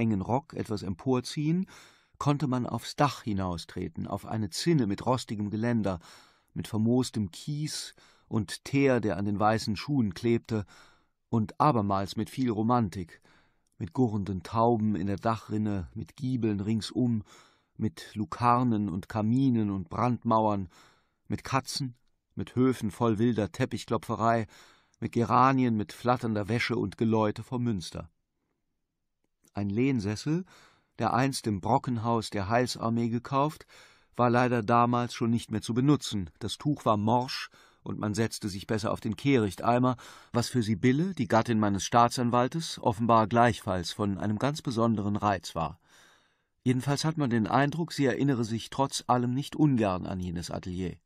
engen Rock etwas emporziehen, konnte man aufs Dach hinaustreten, auf eine Zinne mit rostigem Geländer, mit vermoostem Kies und Teer, der an den weißen Schuhen klebte, und abermals mit viel Romantik, mit gurrenden Tauben in der Dachrinne, mit Giebeln ringsum, mit Lukarnen und Kaminen und Brandmauern, mit Katzen, mit Höfen voll wilder Teppichklopferei, mit Geranien, mit flatternder Wäsche und Geläute vom Münster. Ein Lehnsessel, der einst im Brockenhaus der Heilsarmee gekauft, war leider damals schon nicht mehr zu benutzen. Das Tuch war morsch und man setzte sich besser auf den Kehrichteimer, was für Sibylle, die Gattin meines Staatsanwaltes, offenbar gleichfalls von einem ganz besonderen Reiz war. Jedenfalls hat man den Eindruck, sie erinnere sich trotz allem nicht ungern an jenes Atelier.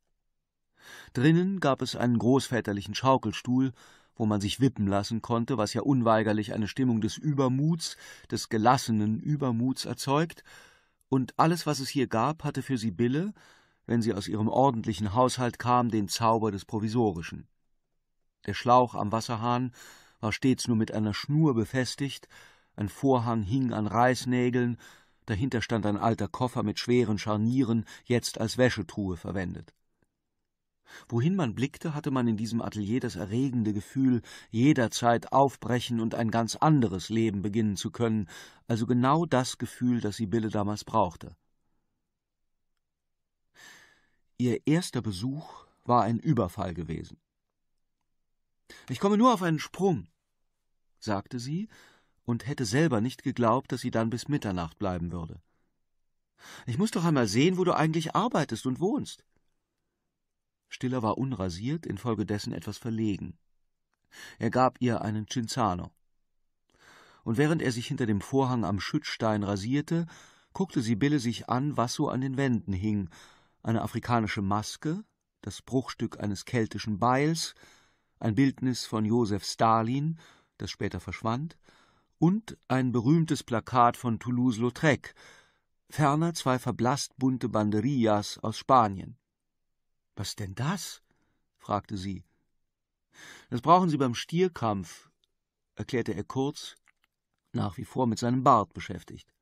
Drinnen gab es einen großväterlichen Schaukelstuhl, wo man sich wippen lassen konnte, was ja unweigerlich eine Stimmung des Übermuts, des gelassenen Übermuts erzeugt, und alles, was es hier gab, hatte für Sibylle, wenn sie aus ihrem ordentlichen Haushalt kam, den Zauber des Provisorischen. Der Schlauch am Wasserhahn war stets nur mit einer Schnur befestigt, ein Vorhang hing an Reißnägeln, dahinter stand ein alter Koffer mit schweren Scharnieren, jetzt als Wäschetruhe verwendet. Wohin man blickte, hatte man in diesem Atelier das erregende Gefühl, jederzeit aufbrechen und ein ganz anderes Leben beginnen zu können, also genau das Gefühl, das Sibylle damals brauchte. Ihr erster Besuch war ein Überfall gewesen. Ich komme nur auf einen Sprung, sagte sie und hätte selber nicht geglaubt, dass sie dann bis Mitternacht bleiben würde. Ich muss doch einmal sehen, wo du eigentlich arbeitest und wohnst. Stiller war unrasiert, infolgedessen etwas verlegen. Er gab ihr einen Cinzano. Und während er sich hinter dem Vorhang am Schüttstein rasierte, guckte Sibylle sich an, was so an den Wänden hing. Eine afrikanische Maske, das Bruchstück eines keltischen Beils, ein Bildnis von Josef Stalin, das später verschwand, und ein berühmtes Plakat von Toulouse-Lautrec, ferner zwei verblasst bunte Banderillas aus Spanien. Was denn das? fragte sie. Das brauchen Sie beim Stierkampf, erklärte er kurz, nach wie vor mit seinem Bart beschäftigt.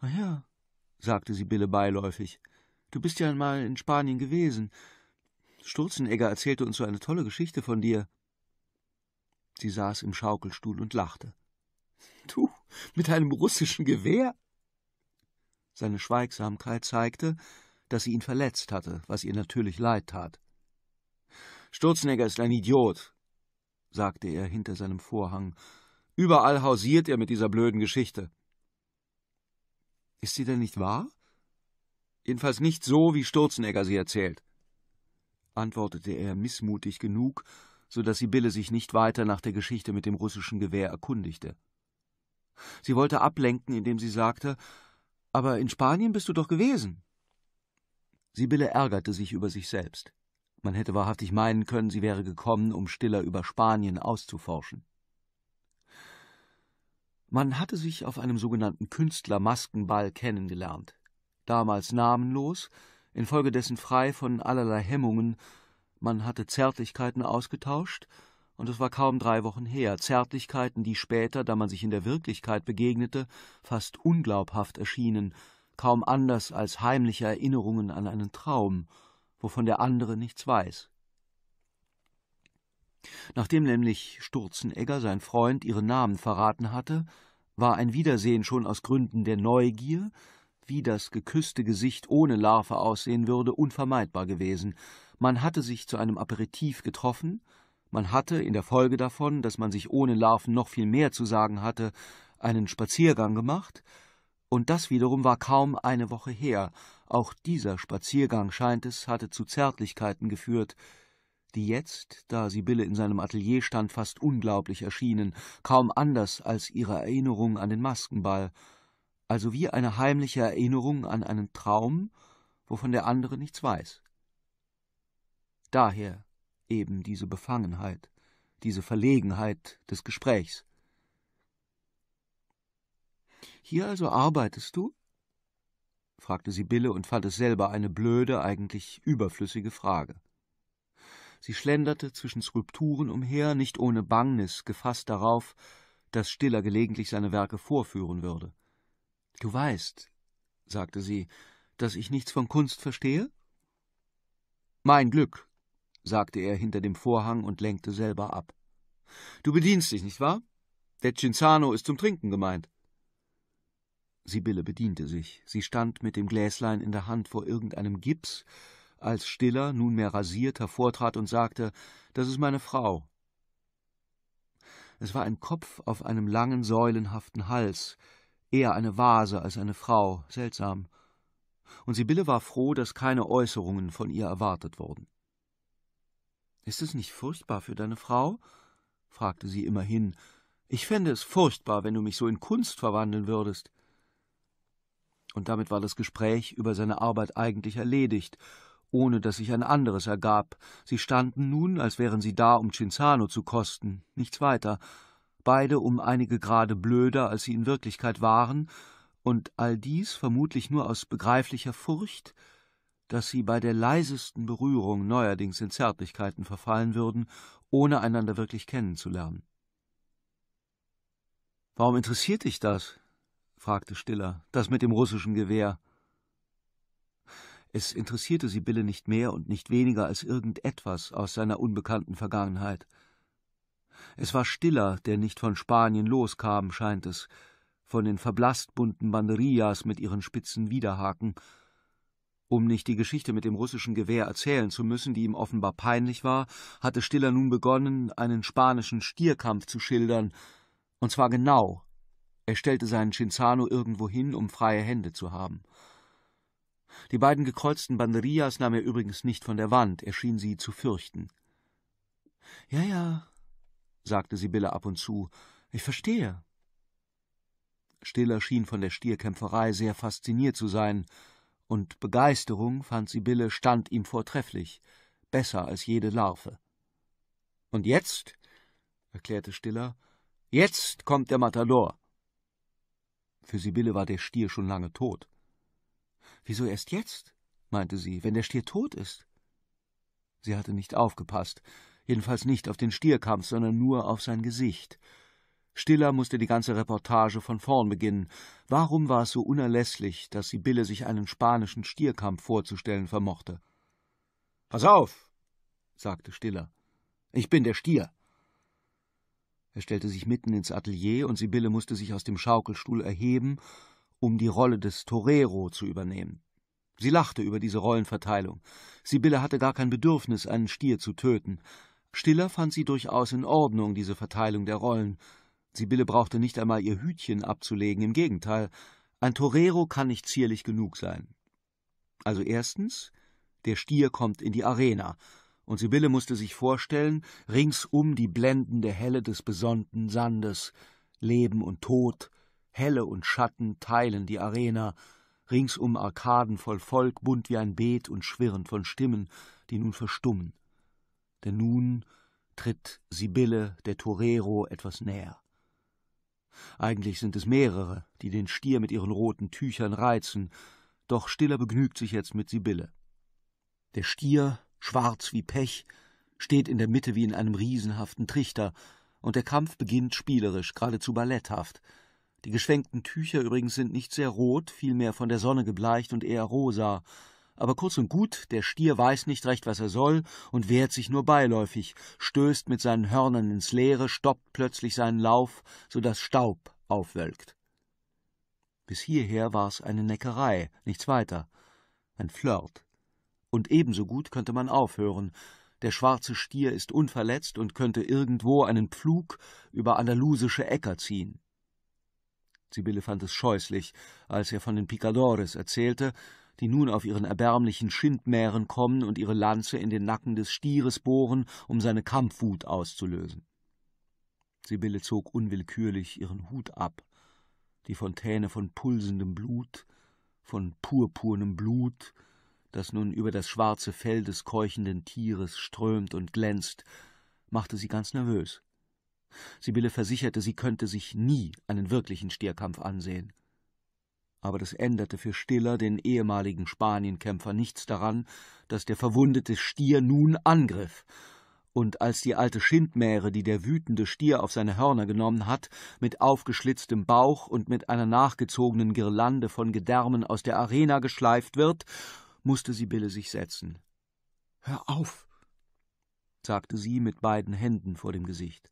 Ah ja, sagte Sibylle beiläufig, du bist ja einmal in Spanien gewesen. Sturzenegger erzählte uns so eine tolle Geschichte von dir. Sie saß im Schaukelstuhl und lachte. Du, mit einem russischen Gewehr? Seine Schweigsamkeit zeigte, dass sie ihn verletzt hatte, was ihr natürlich leid tat. Sturzenegger ist ein Idiot, sagte er hinter seinem Vorhang. Überall hausiert er mit dieser blöden Geschichte. Ist sie denn nicht wahr? Jedenfalls nicht so, wie Sturzenegger sie erzählt, antwortete er missmutig genug, so dass Sibylle sich nicht weiter nach der Geschichte mit dem russischen Gewehr erkundigte. Sie wollte ablenken, indem sie sagte, aber in Spanien bist du doch gewesen. Sibylle ärgerte sich über sich selbst. Man hätte wahrhaftig meinen können, sie wäre gekommen, um stiller über Spanien auszuforschen. Man hatte sich auf einem sogenannten Künstlermaskenball kennengelernt, damals namenlos, infolgedessen frei von allerlei Hemmungen, man hatte Zärtlichkeiten ausgetauscht, und es war kaum drei Wochen her, Zärtlichkeiten, die später, da man sich in der Wirklichkeit begegnete, fast unglaubhaft erschienen, kaum anders als heimliche Erinnerungen an einen Traum, wovon der andere nichts weiß. Nachdem nämlich Sturzenegger, sein Freund, ihren Namen verraten hatte, war ein Wiedersehen schon aus Gründen der Neugier, wie das geküsste Gesicht ohne Larve aussehen würde, unvermeidbar gewesen. Man hatte sich zu einem Aperitif getroffen, man hatte in der Folge davon, dass man sich ohne Larven noch viel mehr zu sagen hatte, einen Spaziergang gemacht, und das wiederum war kaum eine Woche her. Auch dieser Spaziergang, scheint es, hatte zu Zärtlichkeiten geführt, die jetzt, da Sibylle in seinem Atelier stand, fast unglaublich erschienen, kaum anders als ihre Erinnerung an den Maskenball, also wie eine heimliche Erinnerung an einen Traum, wovon der andere nichts weiß. Daher eben diese Befangenheit, diese Verlegenheit des Gesprächs. Hier also arbeitest du? fragte Sibylle und fand es selber eine blöde, eigentlich überflüssige Frage. Sie schlenderte zwischen Skulpturen umher, nicht ohne Bangnis, gefasst darauf, dass Stiller gelegentlich seine Werke vorführen würde. Du weißt, sagte sie, dass ich nichts von Kunst verstehe? Mein Glück, sagte er hinter dem Vorhang und lenkte selber ab. Du bedienst dich, nicht wahr? Der Cinzano ist zum Trinken gemeint. Sibylle bediente sich. Sie stand mit dem Gläslein in der Hand vor irgendeinem Gips, als Stiller, nunmehr rasiert, hervortrat und sagte, »Das ist meine Frau.« Es war ein Kopf auf einem langen, säulenhaften Hals, eher eine Vase als eine Frau, seltsam. Und Sibylle war froh, dass keine Äußerungen von ihr erwartet wurden. »Ist es nicht furchtbar für deine Frau?« fragte sie immerhin. »Ich fände es furchtbar, wenn du mich so in Kunst verwandeln würdest.« und damit war das Gespräch über seine Arbeit eigentlich erledigt, ohne dass sich ein anderes ergab. Sie standen nun, als wären sie da, um Cinzano zu kosten, nichts weiter, beide um einige Grade blöder, als sie in Wirklichkeit waren, und all dies vermutlich nur aus begreiflicher Furcht, dass sie bei der leisesten Berührung neuerdings in Zärtlichkeiten verfallen würden, ohne einander wirklich kennenzulernen. Warum interessiert dich das? fragte Stiller, das mit dem russischen Gewehr. Es interessierte sie Sibylle nicht mehr und nicht weniger als irgendetwas aus seiner unbekannten Vergangenheit. Es war Stiller, der nicht von Spanien loskam, scheint es, von den verblasst bunten Banderillas mit ihren spitzen Widerhaken. Um nicht die Geschichte mit dem russischen Gewehr erzählen zu müssen, die ihm offenbar peinlich war, hatte Stiller nun begonnen, einen spanischen Stierkampf zu schildern, und zwar genau, er stellte seinen Cinzano irgendwo hin, um freie Hände zu haben. Die beiden gekreuzten Banderillas nahm er übrigens nicht von der Wand, er schien sie zu fürchten. Ja, ja, sagte Sibylle ab und zu, ich verstehe. Stiller schien von der Stierkämpferei sehr fasziniert zu sein, und Begeisterung, fand Sibylle, stand ihm vortrefflich, besser als jede Larve. Und jetzt, erklärte Stiller, jetzt kommt der Matador. Für Sibylle war der Stier schon lange tot. Wieso erst jetzt? meinte sie, wenn der Stier tot ist. Sie hatte nicht aufgepasst, jedenfalls nicht auf den Stierkampf, sondern nur auf sein Gesicht. Stiller musste die ganze Reportage von vorn beginnen. Warum war es so unerlässlich, dass Sibylle sich einen spanischen Stierkampf vorzustellen vermochte? Pass auf, sagte Stiller. Ich bin der Stier. Er stellte sich mitten ins Atelier und Sibylle musste sich aus dem Schaukelstuhl erheben, um die Rolle des Torero zu übernehmen. Sie lachte über diese Rollenverteilung. Sibylle hatte gar kein Bedürfnis, einen Stier zu töten. Stiller fand sie durchaus in Ordnung, diese Verteilung der Rollen. Sibylle brauchte nicht einmal ihr Hütchen abzulegen, im Gegenteil. Ein Torero kann nicht zierlich genug sein. Also erstens, der Stier kommt in die Arena und Sibylle musste sich vorstellen, ringsum die blendende Helle des besonnten Sandes, Leben und Tod, Helle und Schatten teilen die Arena, ringsum Arkaden voll Volk, bunt wie ein Beet und schwirrend von Stimmen, die nun verstummen. Denn nun tritt Sibylle, der Torero, etwas näher. Eigentlich sind es mehrere, die den Stier mit ihren roten Tüchern reizen, doch Stiller begnügt sich jetzt mit Sibylle. Der Stier schwarz wie Pech, steht in der Mitte wie in einem riesenhaften Trichter, und der Kampf beginnt spielerisch, geradezu balletthaft. Die geschwenkten Tücher übrigens sind nicht sehr rot, vielmehr von der Sonne gebleicht und eher rosa. Aber kurz und gut, der Stier weiß nicht recht, was er soll und wehrt sich nur beiläufig, stößt mit seinen Hörnern ins Leere, stoppt plötzlich seinen Lauf, so dass Staub aufwölkt. Bis hierher war's eine Neckerei, nichts weiter, ein Flirt. Und ebenso gut könnte man aufhören. Der schwarze Stier ist unverletzt und könnte irgendwo einen Pflug über andalusische Äcker ziehen. Sibylle fand es scheußlich, als er von den Picadores erzählte, die nun auf ihren erbärmlichen Schindmähren kommen und ihre Lanze in den Nacken des Stieres bohren, um seine Kampfwut auszulösen. Sibylle zog unwillkürlich ihren Hut ab. Die Fontäne von pulsendem Blut, von purpurnem Blut, das nun über das schwarze Fell des keuchenden Tieres strömt und glänzt, machte sie ganz nervös. Sibylle versicherte, sie könnte sich nie einen wirklichen Stierkampf ansehen. Aber das änderte für Stiller, den ehemaligen Spanienkämpfer, nichts daran, dass der verwundete Stier nun angriff. Und als die alte Schindmähre, die der wütende Stier auf seine Hörner genommen hat, mit aufgeschlitztem Bauch und mit einer nachgezogenen Girlande von Gedärmen aus der Arena geschleift wird musste Sibylle sich setzen. Hör auf, sagte sie mit beiden Händen vor dem Gesicht.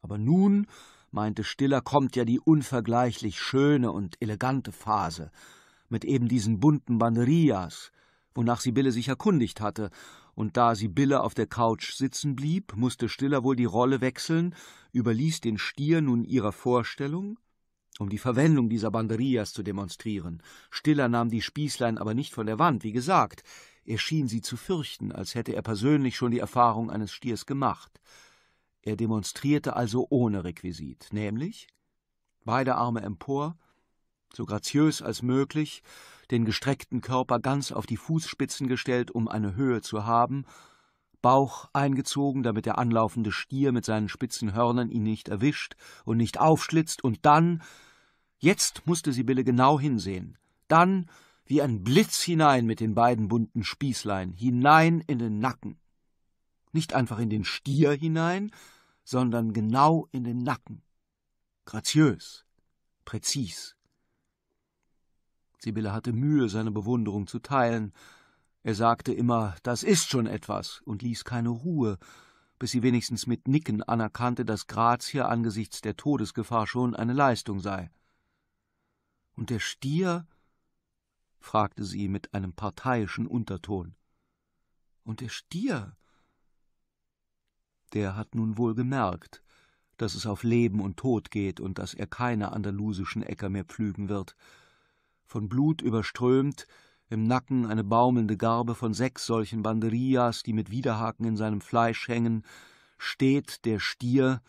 Aber nun, meinte Stiller, kommt ja die unvergleichlich schöne und elegante Phase mit eben diesen bunten Banderillas, wonach Sibylle sich erkundigt hatte, und da Sibylle auf der Couch sitzen blieb, musste Stiller wohl die Rolle wechseln, überließ den Stier nun ihrer Vorstellung um die Verwendung dieser Banderillas zu demonstrieren. Stiller nahm die Spießlein aber nicht von der Wand, wie gesagt. Er schien sie zu fürchten, als hätte er persönlich schon die Erfahrung eines Stiers gemacht. Er demonstrierte also ohne Requisit, nämlich beide Arme empor, so graziös als möglich, den gestreckten Körper ganz auf die Fußspitzen gestellt, um eine Höhe zu haben, Bauch eingezogen, damit der anlaufende Stier mit seinen spitzen Hörnern ihn nicht erwischt und nicht aufschlitzt, und dann, jetzt musste Sibylle genau hinsehen, dann wie ein Blitz hinein mit den beiden bunten Spießlein, hinein in den Nacken. Nicht einfach in den Stier hinein, sondern genau in den Nacken. Graziös, präzis. Sibylle hatte Mühe, seine Bewunderung zu teilen, er sagte immer, das ist schon etwas und ließ keine Ruhe, bis sie wenigstens mit Nicken anerkannte, dass Grazie angesichts der Todesgefahr schon eine Leistung sei. Und der Stier? fragte sie mit einem parteiischen Unterton. Und der Stier? Der hat nun wohl gemerkt, dass es auf Leben und Tod geht und dass er keine andalusischen Äcker mehr pflügen wird. Von Blut überströmt, im Nacken eine baumelnde Garbe von sechs solchen Banderillas, die mit Widerhaken in seinem Fleisch hängen, steht der Stier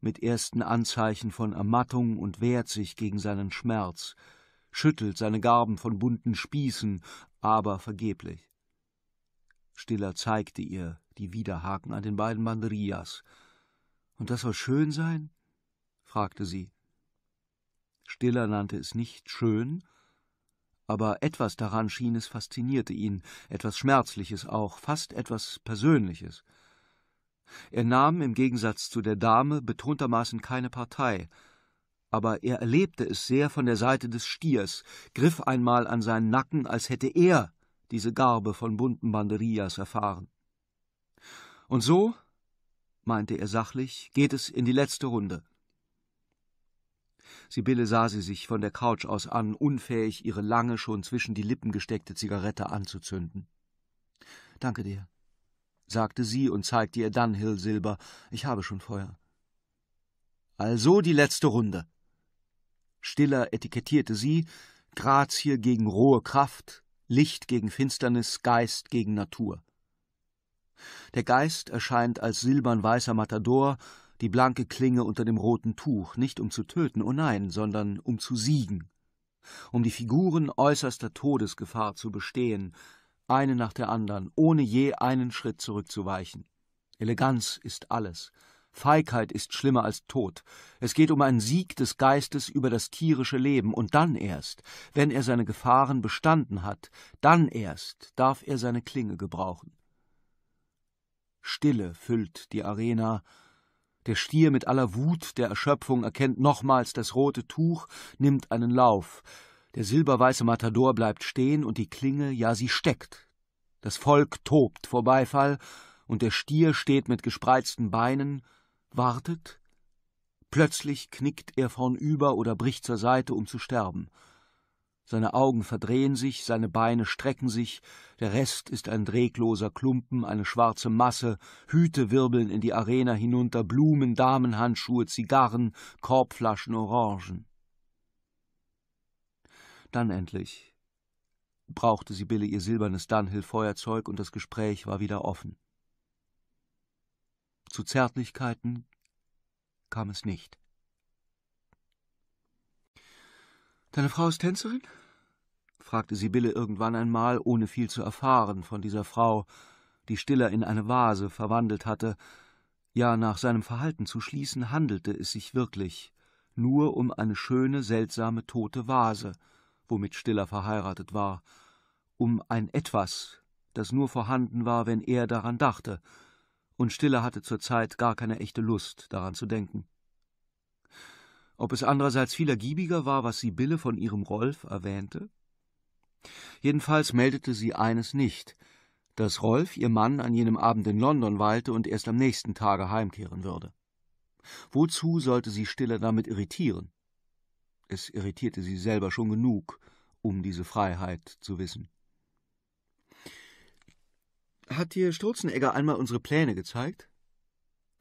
mit ersten Anzeichen von Ermattung und wehrt sich gegen seinen Schmerz, schüttelt seine Garben von bunten Spießen, aber vergeblich. Stiller zeigte ihr die Widerhaken an den beiden Banderillas. Und das soll schön sein? fragte sie. Stiller nannte es nicht schön, aber etwas daran schien es faszinierte ihn, etwas Schmerzliches auch, fast etwas Persönliches. Er nahm im Gegensatz zu der Dame betontermaßen keine Partei, aber er erlebte es sehr von der Seite des Stiers, griff einmal an seinen Nacken, als hätte er diese Garbe von bunten Banderillas erfahren. Und so, meinte er sachlich, geht es in die letzte Runde. Sibylle sah sie sich von der Couch aus an, unfähig, ihre lange, schon zwischen die Lippen gesteckte Zigarette anzuzünden. Danke dir, sagte sie und zeigte ihr dann Silber. Ich habe schon Feuer. Also die letzte Runde. Stiller etikettierte sie, Grazie gegen rohe Kraft, Licht gegen Finsternis, Geist gegen Natur. Der Geist erscheint als silbern weißer Matador, die blanke Klinge unter dem roten Tuch, nicht um zu töten, oh nein, sondern um zu siegen, um die Figuren äußerster Todesgefahr zu bestehen, eine nach der anderen, ohne je einen Schritt zurückzuweichen. Eleganz ist alles, Feigheit ist schlimmer als Tod. Es geht um einen Sieg des Geistes über das tierische Leben, und dann erst, wenn er seine Gefahren bestanden hat, dann erst darf er seine Klinge gebrauchen. Stille füllt die Arena, der Stier mit aller Wut der Erschöpfung erkennt nochmals das rote Tuch, nimmt einen Lauf. Der silberweiße Matador bleibt stehen und die Klinge, ja, sie steckt. Das Volk tobt vor Beifall und der Stier steht mit gespreizten Beinen, wartet. Plötzlich knickt er vornüber oder bricht zur Seite, um zu sterben. Seine Augen verdrehen sich, seine Beine strecken sich, der Rest ist ein regloser Klumpen, eine schwarze Masse, Hüte wirbeln in die Arena hinunter, Blumen, Damenhandschuhe, Zigarren, Korbflaschen, Orangen. Dann endlich brauchte Sibylle ihr silbernes Dunhill-Feuerzeug und das Gespräch war wieder offen. Zu Zärtlichkeiten kam es nicht. Deine Frau ist Tänzerin? fragte Sibylle irgendwann einmal, ohne viel zu erfahren von dieser Frau, die Stiller in eine Vase verwandelt hatte. Ja, nach seinem Verhalten zu schließen, handelte es sich wirklich nur um eine schöne, seltsame, tote Vase, womit Stiller verheiratet war, um ein Etwas, das nur vorhanden war, wenn er daran dachte, und Stiller hatte zur Zeit gar keine echte Lust, daran zu denken. Ob es andererseits viel ergiebiger war, was Sibylle von ihrem Rolf erwähnte? Jedenfalls meldete sie eines nicht, dass Rolf, ihr Mann, an jenem Abend in London weilte und erst am nächsten Tage heimkehren würde. Wozu sollte sie Stiller damit irritieren? Es irritierte sie selber schon genug, um diese Freiheit zu wissen. Hat dir Sturzenegger einmal unsere Pläne gezeigt?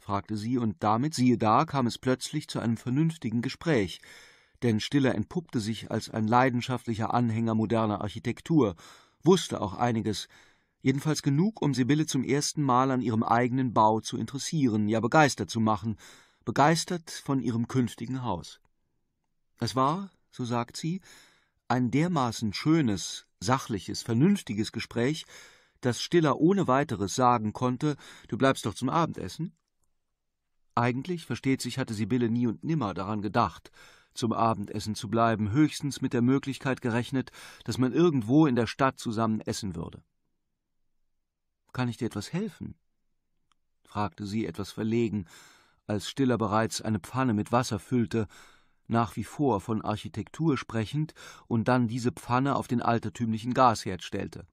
fragte sie, und damit, siehe da, kam es plötzlich zu einem vernünftigen Gespräch, denn Stiller entpuppte sich als ein leidenschaftlicher Anhänger moderner Architektur, wusste auch einiges, jedenfalls genug, um Sibylle zum ersten Mal an ihrem eigenen Bau zu interessieren, ja begeistert zu machen, begeistert von ihrem künftigen Haus. Es war, so sagt sie, ein dermaßen schönes, sachliches, vernünftiges Gespräch, dass Stiller ohne weiteres sagen konnte, du bleibst doch zum Abendessen? Eigentlich, versteht sich, hatte Sibylle nie und nimmer daran gedacht, zum Abendessen zu bleiben, höchstens mit der Möglichkeit gerechnet, dass man irgendwo in der Stadt zusammen essen würde. Kann ich dir etwas helfen? fragte sie etwas verlegen, als Stiller bereits eine Pfanne mit Wasser füllte, nach wie vor von Architektur sprechend, und dann diese Pfanne auf den altertümlichen Gasherd stellte.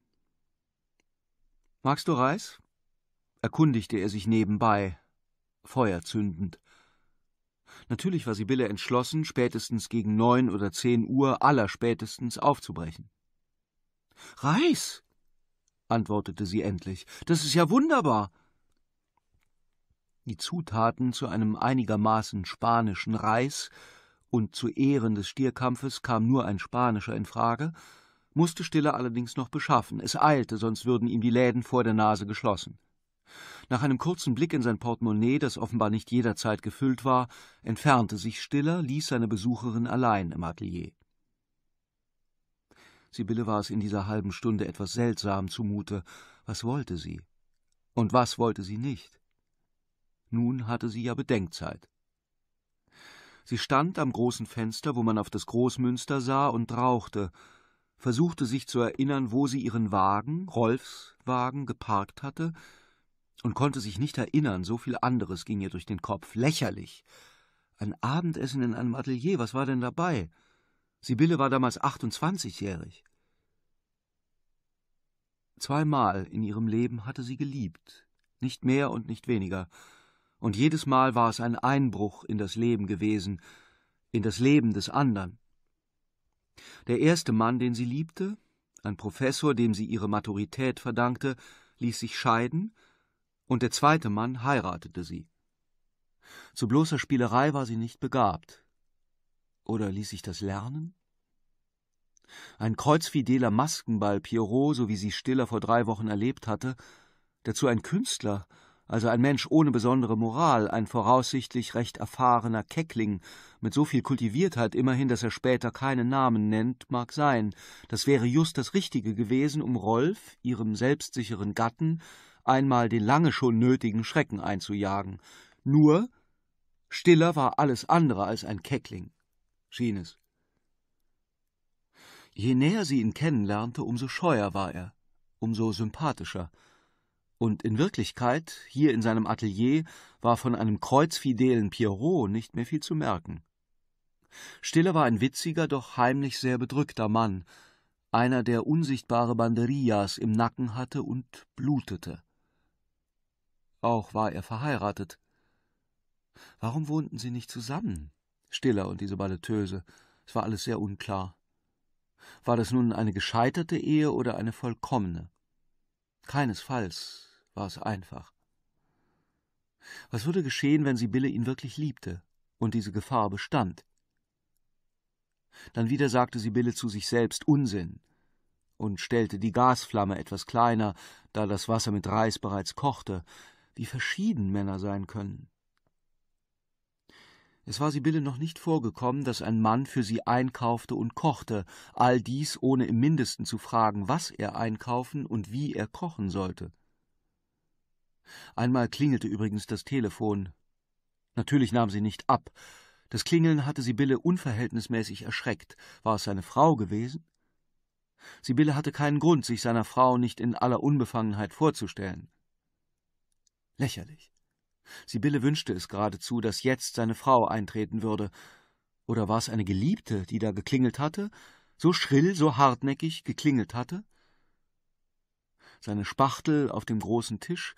Magst du Reis? erkundigte er sich nebenbei, Feuer zündend. Natürlich war Sibylle entschlossen, spätestens gegen neun oder zehn Uhr allerspätestens aufzubrechen. Reis, antwortete sie endlich, das ist ja wunderbar. Die Zutaten zu einem einigermaßen spanischen Reis, und zu Ehren des Stierkampfes kam nur ein spanischer in Frage, musste Stille allerdings noch beschaffen. Es eilte, sonst würden ihm die Läden vor der Nase geschlossen. Nach einem kurzen Blick in sein Portemonnaie, das offenbar nicht jederzeit gefüllt war, entfernte sich Stiller, ließ seine Besucherin allein im Atelier. Sibylle war es in dieser halben Stunde etwas seltsam zumute. Was wollte sie? Und was wollte sie nicht? Nun hatte sie ja Bedenkzeit. Sie stand am großen Fenster, wo man auf das Großmünster sah, und rauchte, versuchte sich zu erinnern, wo sie ihren Wagen, Rolfs Wagen, geparkt hatte, und konnte sich nicht erinnern, so viel anderes ging ihr durch den Kopf. Lächerlich. Ein Abendessen in einem Atelier, was war denn dabei? Sibylle war damals 28-jährig. Zweimal in ihrem Leben hatte sie geliebt, nicht mehr und nicht weniger, und jedes Mal war es ein Einbruch in das Leben gewesen, in das Leben des anderen. Der erste Mann, den sie liebte, ein Professor, dem sie ihre Maturität verdankte, ließ sich scheiden und der zweite Mann heiratete sie. Zu bloßer Spielerei war sie nicht begabt. Oder ließ sich das lernen? Ein kreuzfideler Maskenball Pierrot, so wie sie Stiller vor drei Wochen erlebt hatte, dazu ein Künstler, also ein Mensch ohne besondere Moral, ein voraussichtlich recht erfahrener Keckling, mit so viel Kultiviertheit immerhin, dass er später keinen Namen nennt, mag sein. Das wäre just das Richtige gewesen, um Rolf, ihrem selbstsicheren Gatten, einmal den lange schon nötigen Schrecken einzujagen. Nur Stiller war alles andere als ein Keckling, schien es. Je näher sie ihn kennenlernte, umso scheuer war er, umso sympathischer. Und in Wirklichkeit, hier in seinem Atelier, war von einem kreuzfidelen Pierrot nicht mehr viel zu merken. Stiller war ein witziger, doch heimlich sehr bedrückter Mann, einer, der unsichtbare Banderillas im Nacken hatte und blutete. Auch war er verheiratet. Warum wohnten sie nicht zusammen? Stiller und diese Balletteuse. Es war alles sehr unklar. War das nun eine gescheiterte Ehe oder eine vollkommene? Keinesfalls war es einfach. Was würde geschehen, wenn Sibylle ihn wirklich liebte und diese Gefahr bestand? Dann wieder sagte Sibylle zu sich selbst Unsinn und stellte die Gasflamme etwas kleiner, da das Wasser mit Reis bereits kochte, wie verschieden Männer sein können. Es war Sibylle noch nicht vorgekommen, dass ein Mann für sie einkaufte und kochte, all dies ohne im mindesten zu fragen, was er einkaufen und wie er kochen sollte. Einmal klingelte übrigens das Telefon. Natürlich nahm sie nicht ab. Das Klingeln hatte Sibylle unverhältnismäßig erschreckt. War es seine Frau gewesen? Sibylle hatte keinen Grund, sich seiner Frau nicht in aller Unbefangenheit vorzustellen. Lächerlich. Sibylle wünschte es geradezu, dass jetzt seine Frau eintreten würde. Oder war es eine Geliebte, die da geklingelt hatte? So schrill, so hartnäckig geklingelt hatte? Seine Spachtel auf dem großen Tisch,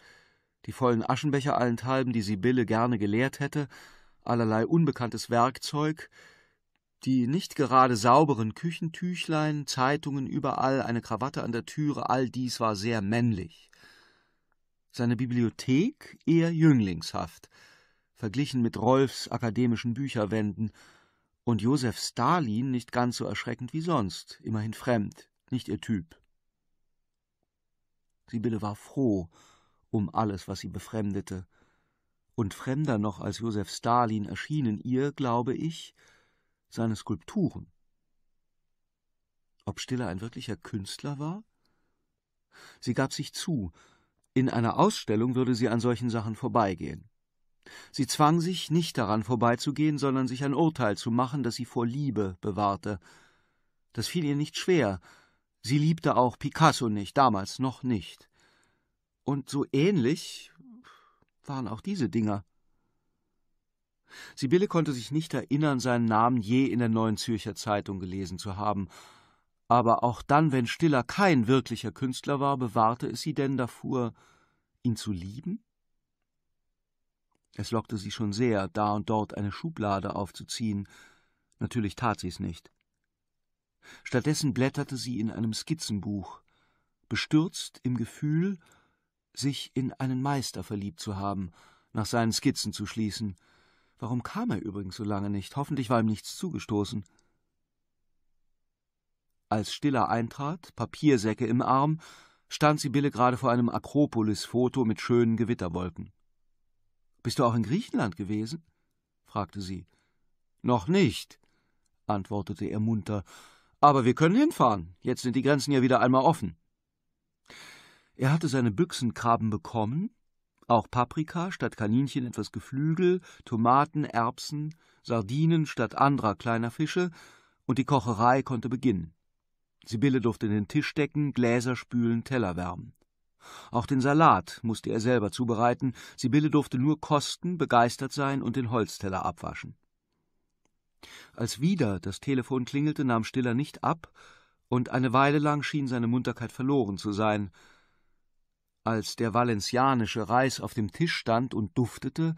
die vollen Aschenbecher allenthalben, die Sibylle gerne geleert hätte, allerlei unbekanntes Werkzeug, die nicht gerade sauberen Küchentüchlein, Zeitungen überall, eine Krawatte an der Türe, all dies war sehr männlich seine Bibliothek eher jünglingshaft, verglichen mit Rolfs akademischen Bücherwänden, und Josef Stalin nicht ganz so erschreckend wie sonst, immerhin fremd, nicht ihr Typ. Sibylle war froh um alles, was sie befremdete, und fremder noch als Josef Stalin erschienen ihr, glaube ich, seine Skulpturen. Ob Stiller ein wirklicher Künstler war? Sie gab sich zu, in einer Ausstellung würde sie an solchen Sachen vorbeigehen. Sie zwang sich, nicht daran vorbeizugehen, sondern sich ein Urteil zu machen, das sie vor Liebe bewahrte. Das fiel ihr nicht schwer. Sie liebte auch Picasso nicht, damals noch nicht. Und so ähnlich waren auch diese Dinger. Sibylle konnte sich nicht erinnern, seinen Namen je in der Neuen Zürcher Zeitung gelesen zu haben, aber auch dann, wenn Stiller kein wirklicher Künstler war, bewahrte es sie denn davor, ihn zu lieben? Es lockte sie schon sehr, da und dort eine Schublade aufzuziehen. Natürlich tat sie es nicht. Stattdessen blätterte sie in einem Skizzenbuch, bestürzt im Gefühl, sich in einen Meister verliebt zu haben, nach seinen Skizzen zu schließen. Warum kam er übrigens so lange nicht? Hoffentlich war ihm nichts zugestoßen. Als Stiller eintrat, Papiersäcke im Arm, stand Sibylle gerade vor einem Akropolis-Foto mit schönen Gewitterwolken. Bist du auch in Griechenland gewesen? fragte sie. Noch nicht, antwortete er munter. Aber wir können hinfahren. Jetzt sind die Grenzen ja wieder einmal offen. Er hatte seine Büchsenkraben bekommen, auch Paprika statt Kaninchen etwas Geflügel, Tomaten, Erbsen, Sardinen statt anderer kleiner Fische, und die Kocherei konnte beginnen. Sibylle durfte den Tisch decken, Gläser spülen, Teller wärmen. Auch den Salat musste er selber zubereiten, Sibylle durfte nur kosten, begeistert sein und den Holzteller abwaschen. Als wieder das Telefon klingelte, nahm Stiller nicht ab, und eine Weile lang schien seine Munterkeit verloren zu sein. Als der valencianische Reis auf dem Tisch stand und duftete,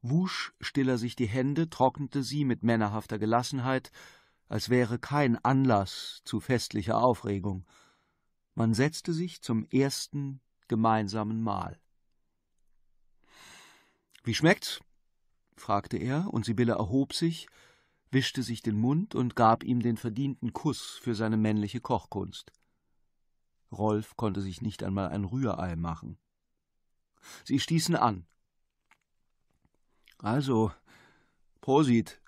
wusch Stiller sich die Hände, trocknete sie mit männerhafter Gelassenheit als wäre kein Anlass zu festlicher Aufregung. Man setzte sich zum ersten gemeinsamen Mahl. Wie schmeckt's? fragte er, und Sibylle erhob sich, wischte sich den Mund und gab ihm den verdienten Kuss für seine männliche Kochkunst. Rolf konnte sich nicht einmal ein Rührei machen. Sie stießen an. Also, Prosit,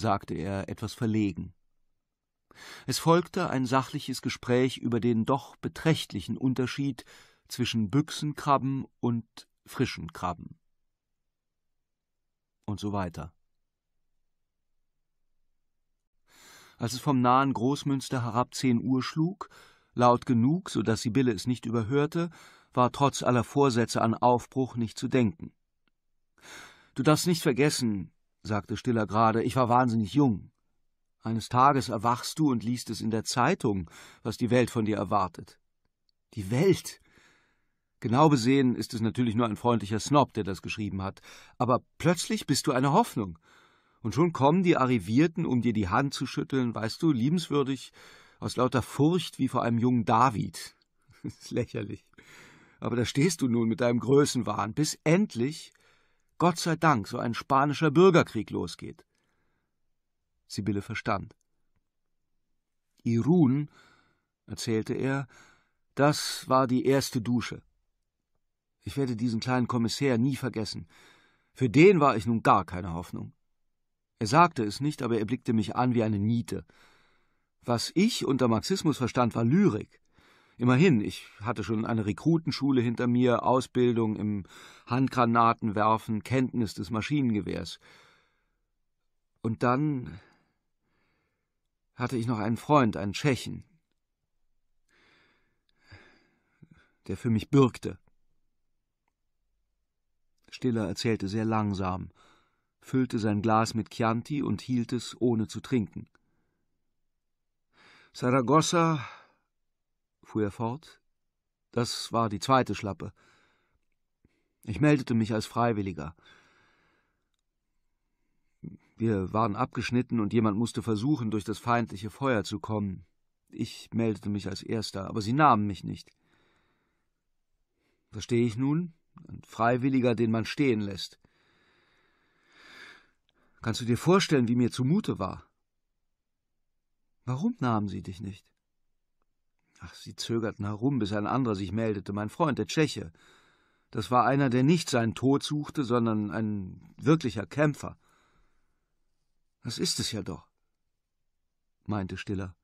sagte er etwas verlegen. Es folgte ein sachliches Gespräch über den doch beträchtlichen Unterschied zwischen Büchsenkrabben und frischen Krabben. Und so weiter. Als es vom nahen Großmünster herab zehn Uhr schlug, laut genug, so dass Sibylle es nicht überhörte, war trotz aller Vorsätze an Aufbruch nicht zu denken. Du darfst nicht vergessen, sagte Stiller gerade, ich war wahnsinnig jung. Eines Tages erwachst du und liest es in der Zeitung, was die Welt von dir erwartet. Die Welt. Genau besehen ist es natürlich nur ein freundlicher Snob, der das geschrieben hat, aber plötzlich bist du eine Hoffnung. Und schon kommen die Arrivierten, um dir die Hand zu schütteln, weißt du, liebenswürdig, aus lauter Furcht wie vor einem jungen David. Das ist lächerlich. Aber da stehst du nun mit deinem Größenwahn, bis endlich Gott sei Dank so ein spanischer Bürgerkrieg losgeht. Sibylle verstand. Irun, erzählte er, das war die erste Dusche. Ich werde diesen kleinen Kommissär nie vergessen. Für den war ich nun gar keine Hoffnung. Er sagte es nicht, aber er blickte mich an wie eine Niete. Was ich unter Marxismus verstand, war Lyrik. Immerhin, ich hatte schon eine Rekrutenschule hinter mir, Ausbildung im Handgranatenwerfen, Kenntnis des Maschinengewehrs. Und dann hatte ich noch einen Freund, einen Tschechen, der für mich bürgte. Stiller erzählte sehr langsam, füllte sein Glas mit Chianti und hielt es, ohne zu trinken. Saragossa fuhr er fort. Das war die zweite Schlappe. Ich meldete mich als Freiwilliger. Wir waren abgeschnitten und jemand musste versuchen, durch das feindliche Feuer zu kommen. Ich meldete mich als Erster, aber sie nahmen mich nicht. Verstehe ich nun, ein Freiwilliger, den man stehen lässt. Kannst du dir vorstellen, wie mir zumute war? Warum nahmen sie dich nicht? Ach, sie zögerten herum, bis ein anderer sich meldete, mein Freund, der Tscheche. Das war einer, der nicht seinen Tod suchte, sondern ein wirklicher Kämpfer. Das ist es ja doch, meinte Stiller.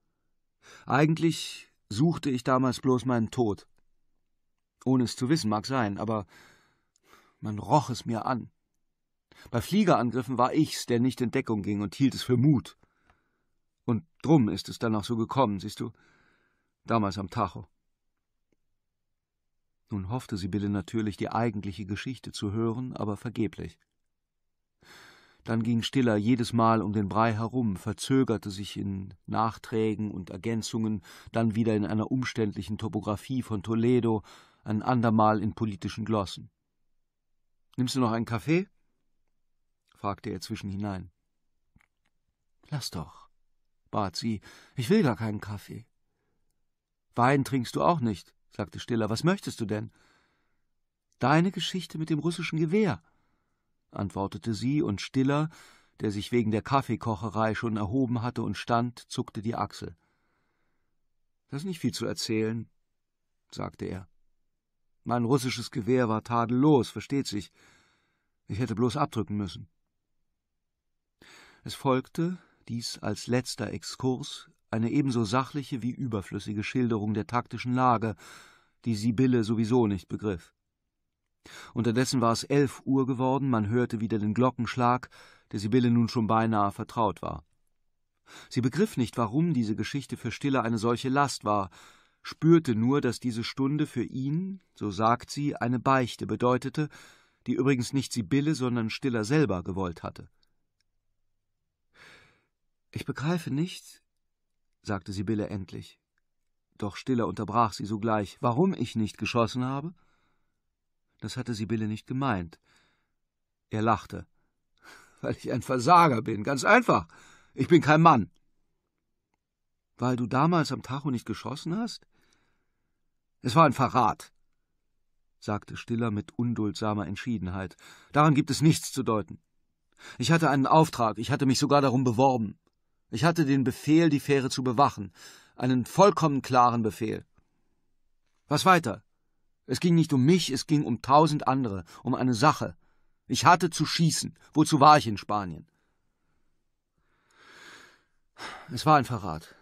Eigentlich suchte ich damals bloß meinen Tod. Ohne es zu wissen mag sein, aber man roch es mir an. Bei Fliegerangriffen war ich's, der nicht in Deckung ging und hielt es für Mut. Und drum ist es dann auch so gekommen, siehst du? damals am Tacho. Nun hoffte Sibylle natürlich, die eigentliche Geschichte zu hören, aber vergeblich. Dann ging Stiller jedes Mal um den Brei herum, verzögerte sich in Nachträgen und Ergänzungen, dann wieder in einer umständlichen Topographie von Toledo, ein andermal in politischen Glossen. Nimmst du noch einen Kaffee? fragte er zwischenhinein. Lass doch, bat sie, ich will gar keinen Kaffee. Wein trinkst du auch nicht, sagte Stiller. Was möchtest du denn? Deine Geschichte mit dem russischen Gewehr, antwortete sie, und Stiller, der sich wegen der Kaffeekocherei schon erhoben hatte und stand, zuckte die Achsel. Das ist nicht viel zu erzählen, sagte er. Mein russisches Gewehr war tadellos, versteht sich. Ich hätte bloß abdrücken müssen. Es folgte, dies als letzter Exkurs, eine ebenso sachliche wie überflüssige Schilderung der taktischen Lage, die Sibylle sowieso nicht begriff. Unterdessen war es elf Uhr geworden, man hörte wieder den Glockenschlag, der Sibylle nun schon beinahe vertraut war. Sie begriff nicht, warum diese Geschichte für Stille eine solche Last war, spürte nur, dass diese Stunde für ihn, so sagt sie, eine Beichte bedeutete, die übrigens nicht Sibylle, sondern Stiller selber gewollt hatte. Ich begreife nicht, sagte Sibylle endlich. Doch Stiller unterbrach sie sogleich. Warum ich nicht geschossen habe? Das hatte Sibylle nicht gemeint. Er lachte. Weil ich ein Versager bin, ganz einfach. Ich bin kein Mann. Weil du damals am Tacho nicht geschossen hast? Es war ein Verrat, sagte Stiller mit unduldsamer Entschiedenheit. Daran gibt es nichts zu deuten. Ich hatte einen Auftrag, ich hatte mich sogar darum beworben. Ich hatte den Befehl, die Fähre zu bewachen, einen vollkommen klaren Befehl. Was weiter? Es ging nicht um mich, es ging um tausend andere, um eine Sache. Ich hatte zu schießen. Wozu war ich in Spanien? Es war ein Verrat,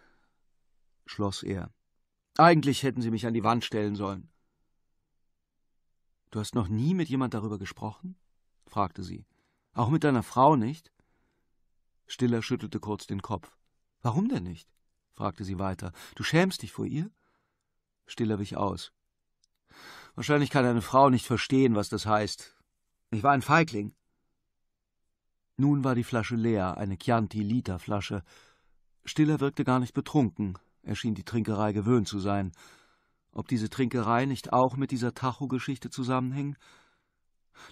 schloss er. Eigentlich hätten sie mich an die Wand stellen sollen. Du hast noch nie mit jemand darüber gesprochen? fragte sie. Auch mit deiner Frau nicht? Stiller schüttelte kurz den Kopf. Warum denn nicht? fragte sie weiter. Du schämst dich vor ihr? Stiller wich aus. Wahrscheinlich kann eine Frau nicht verstehen, was das heißt. Ich war ein Feigling. Nun war die Flasche leer, eine Chianti-Liter-Flasche. Stiller wirkte gar nicht betrunken. Er schien die Trinkerei gewöhnt zu sein. Ob diese Trinkerei nicht auch mit dieser Tacho-Geschichte zusammenhing?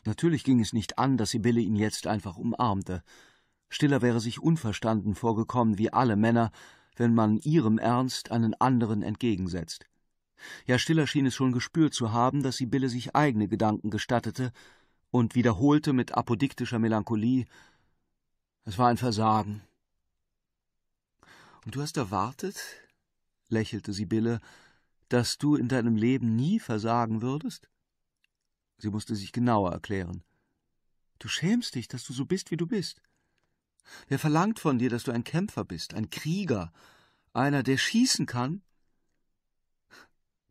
Natürlich ging es nicht an, dass Sibylle ihn jetzt einfach umarmte. Stiller wäre sich unverstanden vorgekommen wie alle Männer, wenn man ihrem Ernst einen anderen entgegensetzt. Ja, Stiller schien es schon gespürt zu haben, dass Sibylle sich eigene Gedanken gestattete und wiederholte mit apodiktischer Melancholie: Es war ein Versagen. Und du hast erwartet, lächelte Sibylle, dass du in deinem Leben nie versagen würdest? Sie musste sich genauer erklären. Du schämst dich, dass du so bist, wie du bist. Wer verlangt von dir, dass du ein Kämpfer bist, ein Krieger, einer, der schießen kann?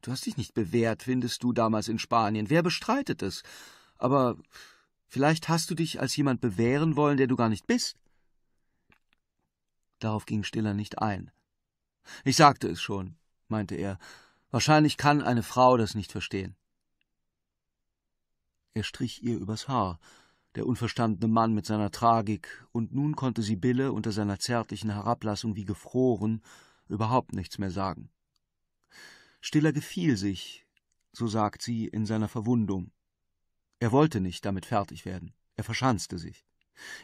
Du hast dich nicht bewährt, findest du damals in Spanien. Wer bestreitet es? Aber vielleicht hast du dich als jemand bewähren wollen, der du gar nicht bist. Darauf ging Stiller nicht ein. Ich sagte es schon, meinte er. Wahrscheinlich kann eine Frau das nicht verstehen. Er strich ihr übers Haar der unverstandene Mann mit seiner Tragik, und nun konnte Sibylle unter seiner zärtlichen Herablassung wie gefroren überhaupt nichts mehr sagen. Stiller gefiel sich, so sagt sie in seiner Verwundung. Er wollte nicht damit fertig werden, er verschanzte sich.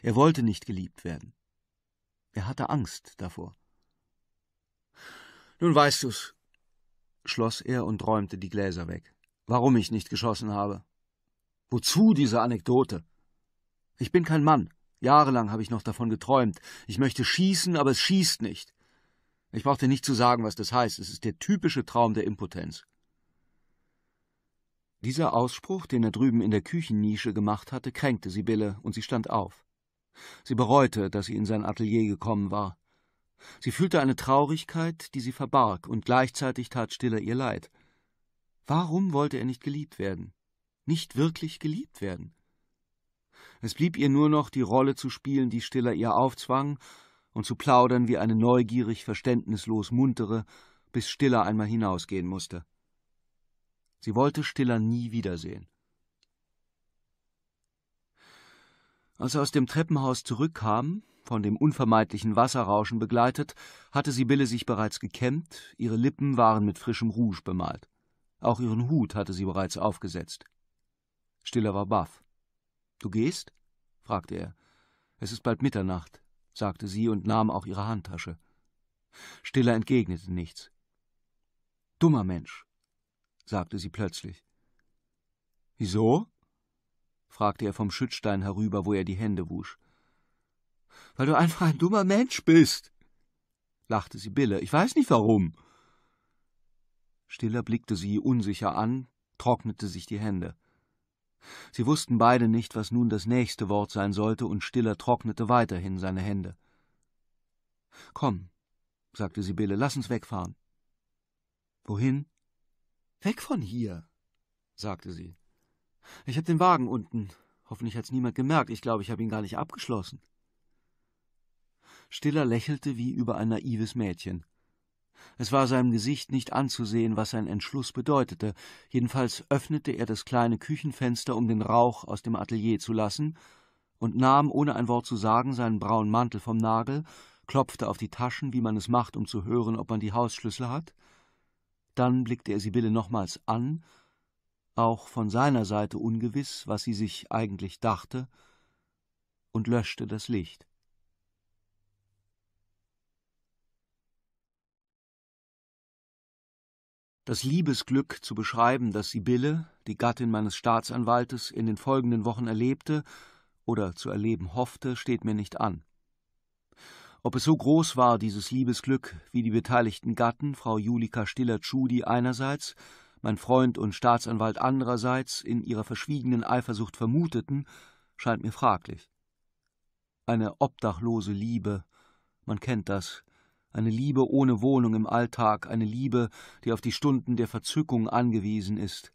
Er wollte nicht geliebt werden. Er hatte Angst davor. Nun weißt du's, schloss er und räumte die Gläser weg. Warum ich nicht geschossen habe. Wozu diese Anekdote? Ich bin kein Mann. Jahrelang habe ich noch davon geträumt. Ich möchte schießen, aber es schießt nicht. Ich brauchte nicht zu sagen, was das heißt. Es ist der typische Traum der Impotenz. Dieser Ausspruch, den er drüben in der Küchennische gemacht hatte, kränkte Sibylle und sie stand auf. Sie bereute, dass sie in sein Atelier gekommen war. Sie fühlte eine Traurigkeit, die sie verbarg, und gleichzeitig tat Stiller ihr leid. Warum wollte er nicht geliebt werden? Nicht wirklich geliebt werden? Es blieb ihr nur noch, die Rolle zu spielen, die Stiller ihr aufzwang, und zu plaudern wie eine neugierig, verständnislos muntere, bis Stiller einmal hinausgehen musste. Sie wollte Stiller nie wiedersehen. Als er aus dem Treppenhaus zurückkam, von dem unvermeidlichen Wasserrauschen begleitet, hatte Sibylle sich bereits gekämmt, ihre Lippen waren mit frischem Rouge bemalt. Auch ihren Hut hatte sie bereits aufgesetzt. Stiller war baff. Du gehst? fragte er. Es ist bald Mitternacht, sagte sie und nahm auch ihre Handtasche. Stiller entgegnete nichts. Dummer Mensch, sagte sie plötzlich. Wieso? fragte er vom Schüttstein herüber, wo er die Hände wusch. Weil du einfach ein dummer Mensch bist, lachte sie Sibylle. Ich weiß nicht warum. Stiller blickte sie unsicher an, trocknete sich die Hände. Sie wussten beide nicht, was nun das nächste Wort sein sollte, und Stiller trocknete weiterhin seine Hände. Komm, sagte Sibylle, lass uns wegfahren. Wohin? Weg von hier, sagte sie. Ich habe den Wagen unten. Hoffentlich hat's niemand gemerkt. Ich glaube, ich habe ihn gar nicht abgeschlossen. Stiller lächelte wie über ein naives Mädchen. Es war seinem Gesicht nicht anzusehen, was sein Entschluss bedeutete. Jedenfalls öffnete er das kleine Küchenfenster, um den Rauch aus dem Atelier zu lassen, und nahm, ohne ein Wort zu sagen, seinen braunen Mantel vom Nagel, klopfte auf die Taschen, wie man es macht, um zu hören, ob man die Hausschlüssel hat. Dann blickte er Sibylle nochmals an, auch von seiner Seite ungewiss, was sie sich eigentlich dachte, und löschte das Licht. Das Liebesglück zu beschreiben, das Sibylle, die Gattin meines Staatsanwaltes, in den folgenden Wochen erlebte oder zu erleben hoffte, steht mir nicht an. Ob es so groß war, dieses Liebesglück, wie die beteiligten Gatten, Frau Julika Stiller-Tschudi einerseits, mein Freund und Staatsanwalt andererseits, in ihrer verschwiegenen Eifersucht vermuteten, scheint mir fraglich. Eine obdachlose Liebe, man kennt das, eine Liebe ohne Wohnung im Alltag, eine Liebe, die auf die Stunden der Verzückung angewiesen ist.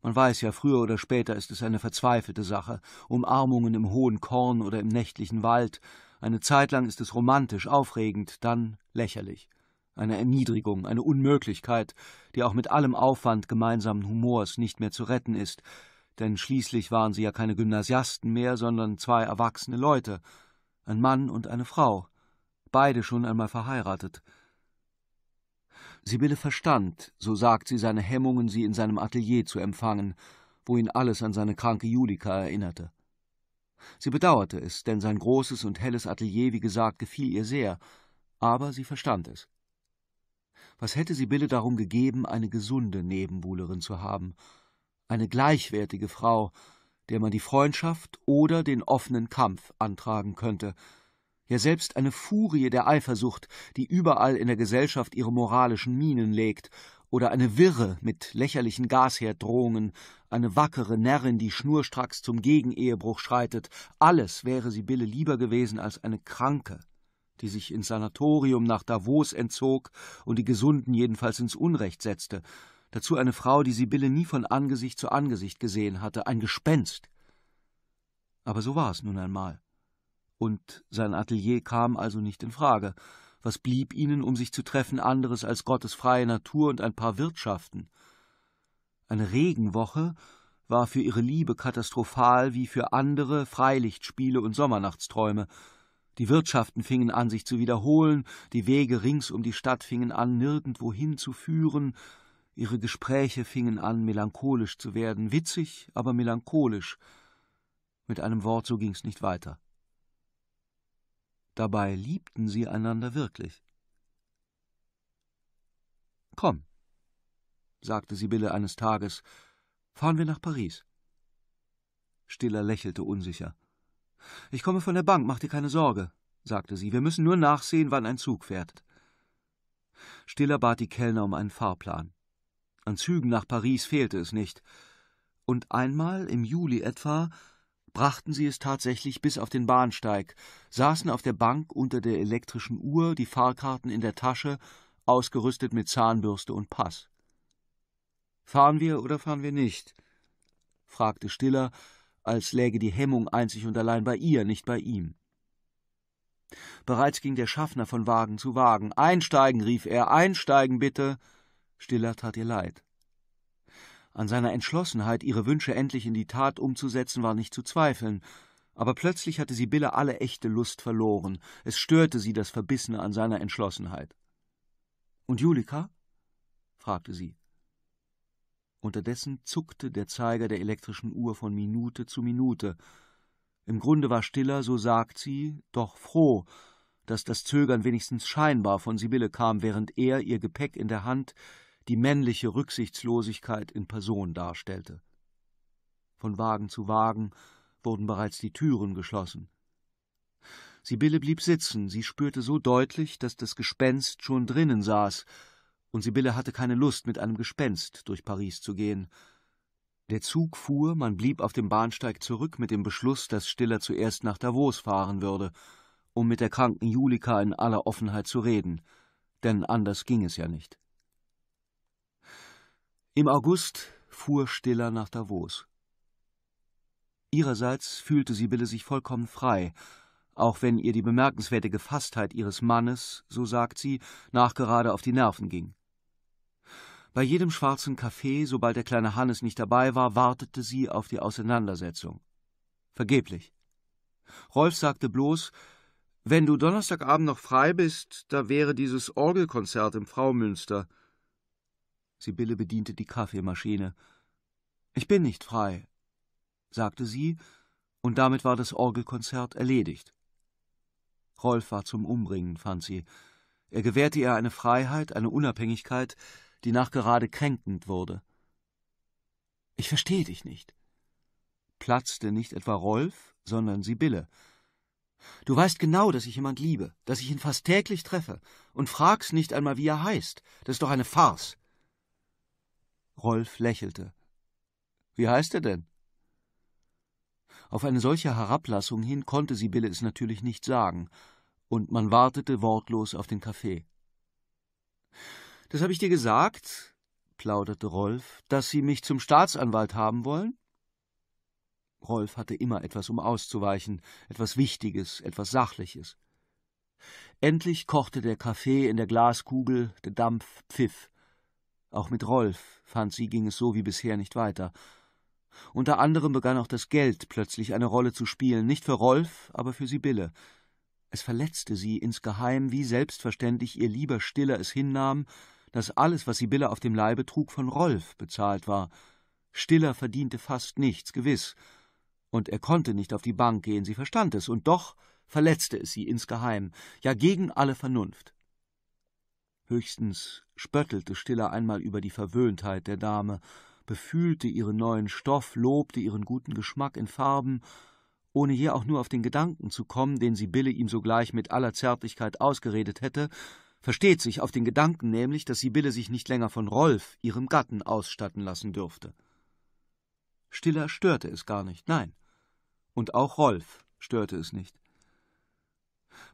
Man weiß ja, früher oder später ist es eine verzweifelte Sache, Umarmungen im hohen Korn oder im nächtlichen Wald, eine Zeit lang ist es romantisch, aufregend, dann lächerlich. Eine Erniedrigung, eine Unmöglichkeit, die auch mit allem Aufwand gemeinsamen Humors nicht mehr zu retten ist, denn schließlich waren sie ja keine Gymnasiasten mehr, sondern zwei erwachsene Leute, ein Mann und eine Frau, beide schon einmal verheiratet. Sibylle verstand, so sagt sie, seine Hemmungen, sie in seinem Atelier zu empfangen, wo ihn alles an seine kranke Julika erinnerte. Sie bedauerte es, denn sein großes und helles Atelier, wie gesagt, gefiel ihr sehr, aber sie verstand es. Was hätte Sibylle darum gegeben, eine gesunde Nebenbuhlerin zu haben, eine gleichwertige Frau, der man die Freundschaft oder den offenen Kampf antragen könnte, ja selbst eine Furie der Eifersucht, die überall in der Gesellschaft ihre moralischen Minen legt, oder eine Wirre mit lächerlichen Gasherddrohungen, eine wackere Närrin, die schnurstracks zum Gegenehebruch schreitet, alles wäre Sibylle lieber gewesen als eine Kranke, die sich ins Sanatorium nach Davos entzog und die Gesunden jedenfalls ins Unrecht setzte, dazu eine Frau, die Sibylle nie von Angesicht zu Angesicht gesehen hatte, ein Gespenst. Aber so war es nun einmal und sein Atelier kam also nicht in Frage. Was blieb ihnen, um sich zu treffen, anderes als Gottes freie Natur und ein paar Wirtschaften? Eine Regenwoche war für ihre Liebe katastrophal wie für andere Freilichtspiele und Sommernachtsträume. Die Wirtschaften fingen an, sich zu wiederholen, die Wege rings um die Stadt fingen an, nirgendwo hinzuführen, ihre Gespräche fingen an, melancholisch zu werden, witzig, aber melancholisch. Mit einem Wort so ging's nicht weiter. Dabei liebten sie einander wirklich. Komm, sagte Sibylle eines Tages, fahren wir nach Paris. Stiller lächelte unsicher. Ich komme von der Bank, mach dir keine Sorge, sagte sie, wir müssen nur nachsehen, wann ein Zug fährt. Stiller bat die Kellner um einen Fahrplan. An Zügen nach Paris fehlte es nicht. Und einmal, im Juli etwa, brachten sie es tatsächlich bis auf den Bahnsteig, saßen auf der Bank unter der elektrischen Uhr, die Fahrkarten in der Tasche, ausgerüstet mit Zahnbürste und Pass. Fahren wir oder fahren wir nicht? fragte Stiller, als läge die Hemmung einzig und allein bei ihr, nicht bei ihm. Bereits ging der Schaffner von Wagen zu Wagen. Einsteigen, rief er, einsteigen bitte. Stiller tat ihr leid. An seiner Entschlossenheit, ihre Wünsche endlich in die Tat umzusetzen, war nicht zu zweifeln. Aber plötzlich hatte Sibylle alle echte Lust verloren. Es störte sie das Verbissene an seiner Entschlossenheit. Und Julika? fragte sie. Unterdessen zuckte der Zeiger der elektrischen Uhr von Minute zu Minute. Im Grunde war Stiller, so sagt sie, doch froh, dass das Zögern wenigstens scheinbar von Sibylle kam, während er, ihr Gepäck in der Hand, die männliche Rücksichtslosigkeit in Person darstellte. Von Wagen zu Wagen wurden bereits die Türen geschlossen. Sibylle blieb sitzen, sie spürte so deutlich, dass das Gespenst schon drinnen saß, und Sibylle hatte keine Lust, mit einem Gespenst durch Paris zu gehen. Der Zug fuhr, man blieb auf dem Bahnsteig zurück mit dem Beschluss, dass Stiller zuerst nach Davos fahren würde, um mit der kranken Julika in aller Offenheit zu reden, denn anders ging es ja nicht. Im August fuhr Stiller nach Davos. Ihrerseits fühlte Sibylle sich vollkommen frei, auch wenn ihr die bemerkenswerte Gefasstheit ihres Mannes, so sagt sie, nachgerade auf die Nerven ging. Bei jedem schwarzen Kaffee, sobald der kleine Hannes nicht dabei war, wartete sie auf die Auseinandersetzung. Vergeblich. Rolf sagte bloß, wenn du Donnerstagabend noch frei bist, da wäre dieses Orgelkonzert im Fraumünster. Sibylle bediente die Kaffeemaschine. Ich bin nicht frei, sagte sie, und damit war das Orgelkonzert erledigt. Rolf war zum Umbringen, fand sie. Er gewährte ihr eine Freiheit, eine Unabhängigkeit, die nachgerade kränkend wurde. Ich verstehe dich nicht. Platzte nicht etwa Rolf, sondern Sibylle. Du weißt genau, dass ich jemand liebe, dass ich ihn fast täglich treffe, und fragst nicht einmal, wie er heißt. Das ist doch eine Farce. Rolf lächelte. Wie heißt er denn? Auf eine solche Herablassung hin konnte Sibylle es natürlich nicht sagen, und man wartete wortlos auf den Kaffee. Das habe ich dir gesagt, plauderte Rolf, dass Sie mich zum Staatsanwalt haben wollen? Rolf hatte immer etwas, um auszuweichen, etwas Wichtiges, etwas Sachliches. Endlich kochte der Kaffee in der Glaskugel, der Dampf pfiff. Auch mit Rolf fand sie, ging es so wie bisher nicht weiter. Unter anderem begann auch das Geld plötzlich eine Rolle zu spielen, nicht für Rolf, aber für Sibylle. Es verletzte sie insgeheim, wie selbstverständlich ihr lieber Stiller es hinnahm, dass alles, was Sibylle auf dem Leibe trug, von Rolf bezahlt war. Stiller verdiente fast nichts, gewiss, und er konnte nicht auf die Bank gehen, sie verstand es, und doch verletzte es sie insgeheim, ja gegen alle Vernunft. Höchstens spöttelte Stiller einmal über die Verwöhntheit der Dame, befühlte ihren neuen Stoff, lobte ihren guten Geschmack in Farben, ohne je auch nur auf den Gedanken zu kommen, den Sibylle ihm sogleich mit aller Zärtlichkeit ausgeredet hätte, versteht sich auf den Gedanken nämlich, dass Sibylle sich nicht länger von Rolf, ihrem Gatten, ausstatten lassen dürfte. Stiller störte es gar nicht, nein. Und auch Rolf störte es nicht.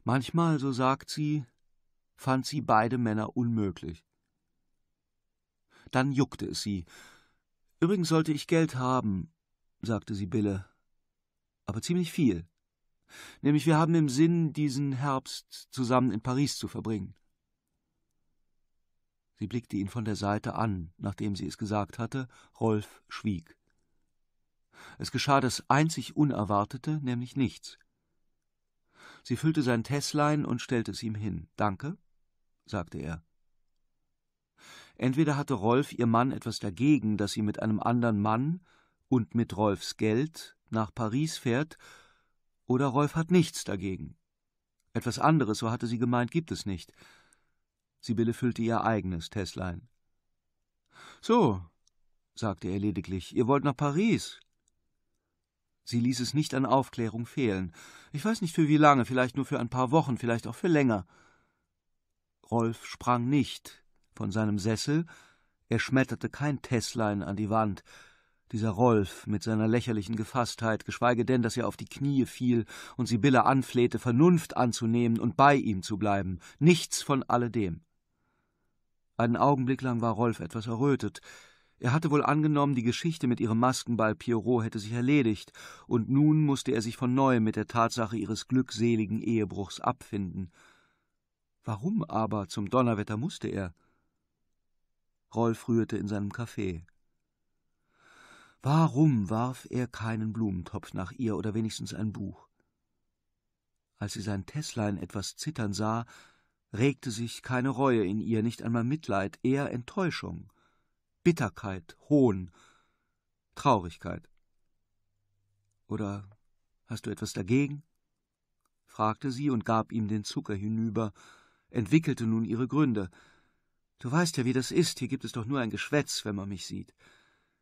Manchmal, so sagt sie, fand sie beide Männer unmöglich. Dann juckte es sie. Übrigens sollte ich Geld haben, sagte sie Bille. Aber ziemlich viel. Nämlich wir haben im Sinn, diesen Herbst zusammen in Paris zu verbringen. Sie blickte ihn von der Seite an, nachdem sie es gesagt hatte, Rolf schwieg. Es geschah das einzig Unerwartete, nämlich nichts. Sie füllte sein Tesslein und stellte es ihm hin. Danke, sagte er. Entweder hatte Rolf ihr Mann etwas dagegen, dass sie mit einem anderen Mann und mit Rolfs Geld nach Paris fährt, oder Rolf hat nichts dagegen. Etwas anderes, so hatte sie gemeint, gibt es nicht. Sibylle füllte ihr eigenes Tesslein. So, sagte er lediglich, ihr wollt nach Paris. Sie ließ es nicht an Aufklärung fehlen. Ich weiß nicht für wie lange, vielleicht nur für ein paar Wochen, vielleicht auch für länger. Rolf sprang nicht von seinem Sessel, er schmetterte kein Tesslein an die Wand. Dieser Rolf mit seiner lächerlichen Gefasstheit, geschweige denn, dass er auf die Knie fiel und Sibylle anflehte, Vernunft anzunehmen und bei ihm zu bleiben. Nichts von alledem. Einen Augenblick lang war Rolf etwas errötet, er hatte wohl angenommen, die Geschichte mit ihrem Maskenball Pierrot hätte sich erledigt, und nun musste er sich von neuem mit der Tatsache ihres glückseligen Ehebruchs abfinden. Warum aber zum Donnerwetter musste er? Rolf rührte in seinem Kaffee. Warum warf er keinen Blumentopf nach ihr oder wenigstens ein Buch? Als sie sein Tesslein etwas zittern sah, regte sich keine Reue in ihr, nicht einmal Mitleid, eher Enttäuschung. Bitterkeit, Hohn, Traurigkeit. Oder hast du etwas dagegen? fragte sie und gab ihm den Zucker hinüber, entwickelte nun ihre Gründe. Du weißt ja, wie das ist, hier gibt es doch nur ein Geschwätz, wenn man mich sieht.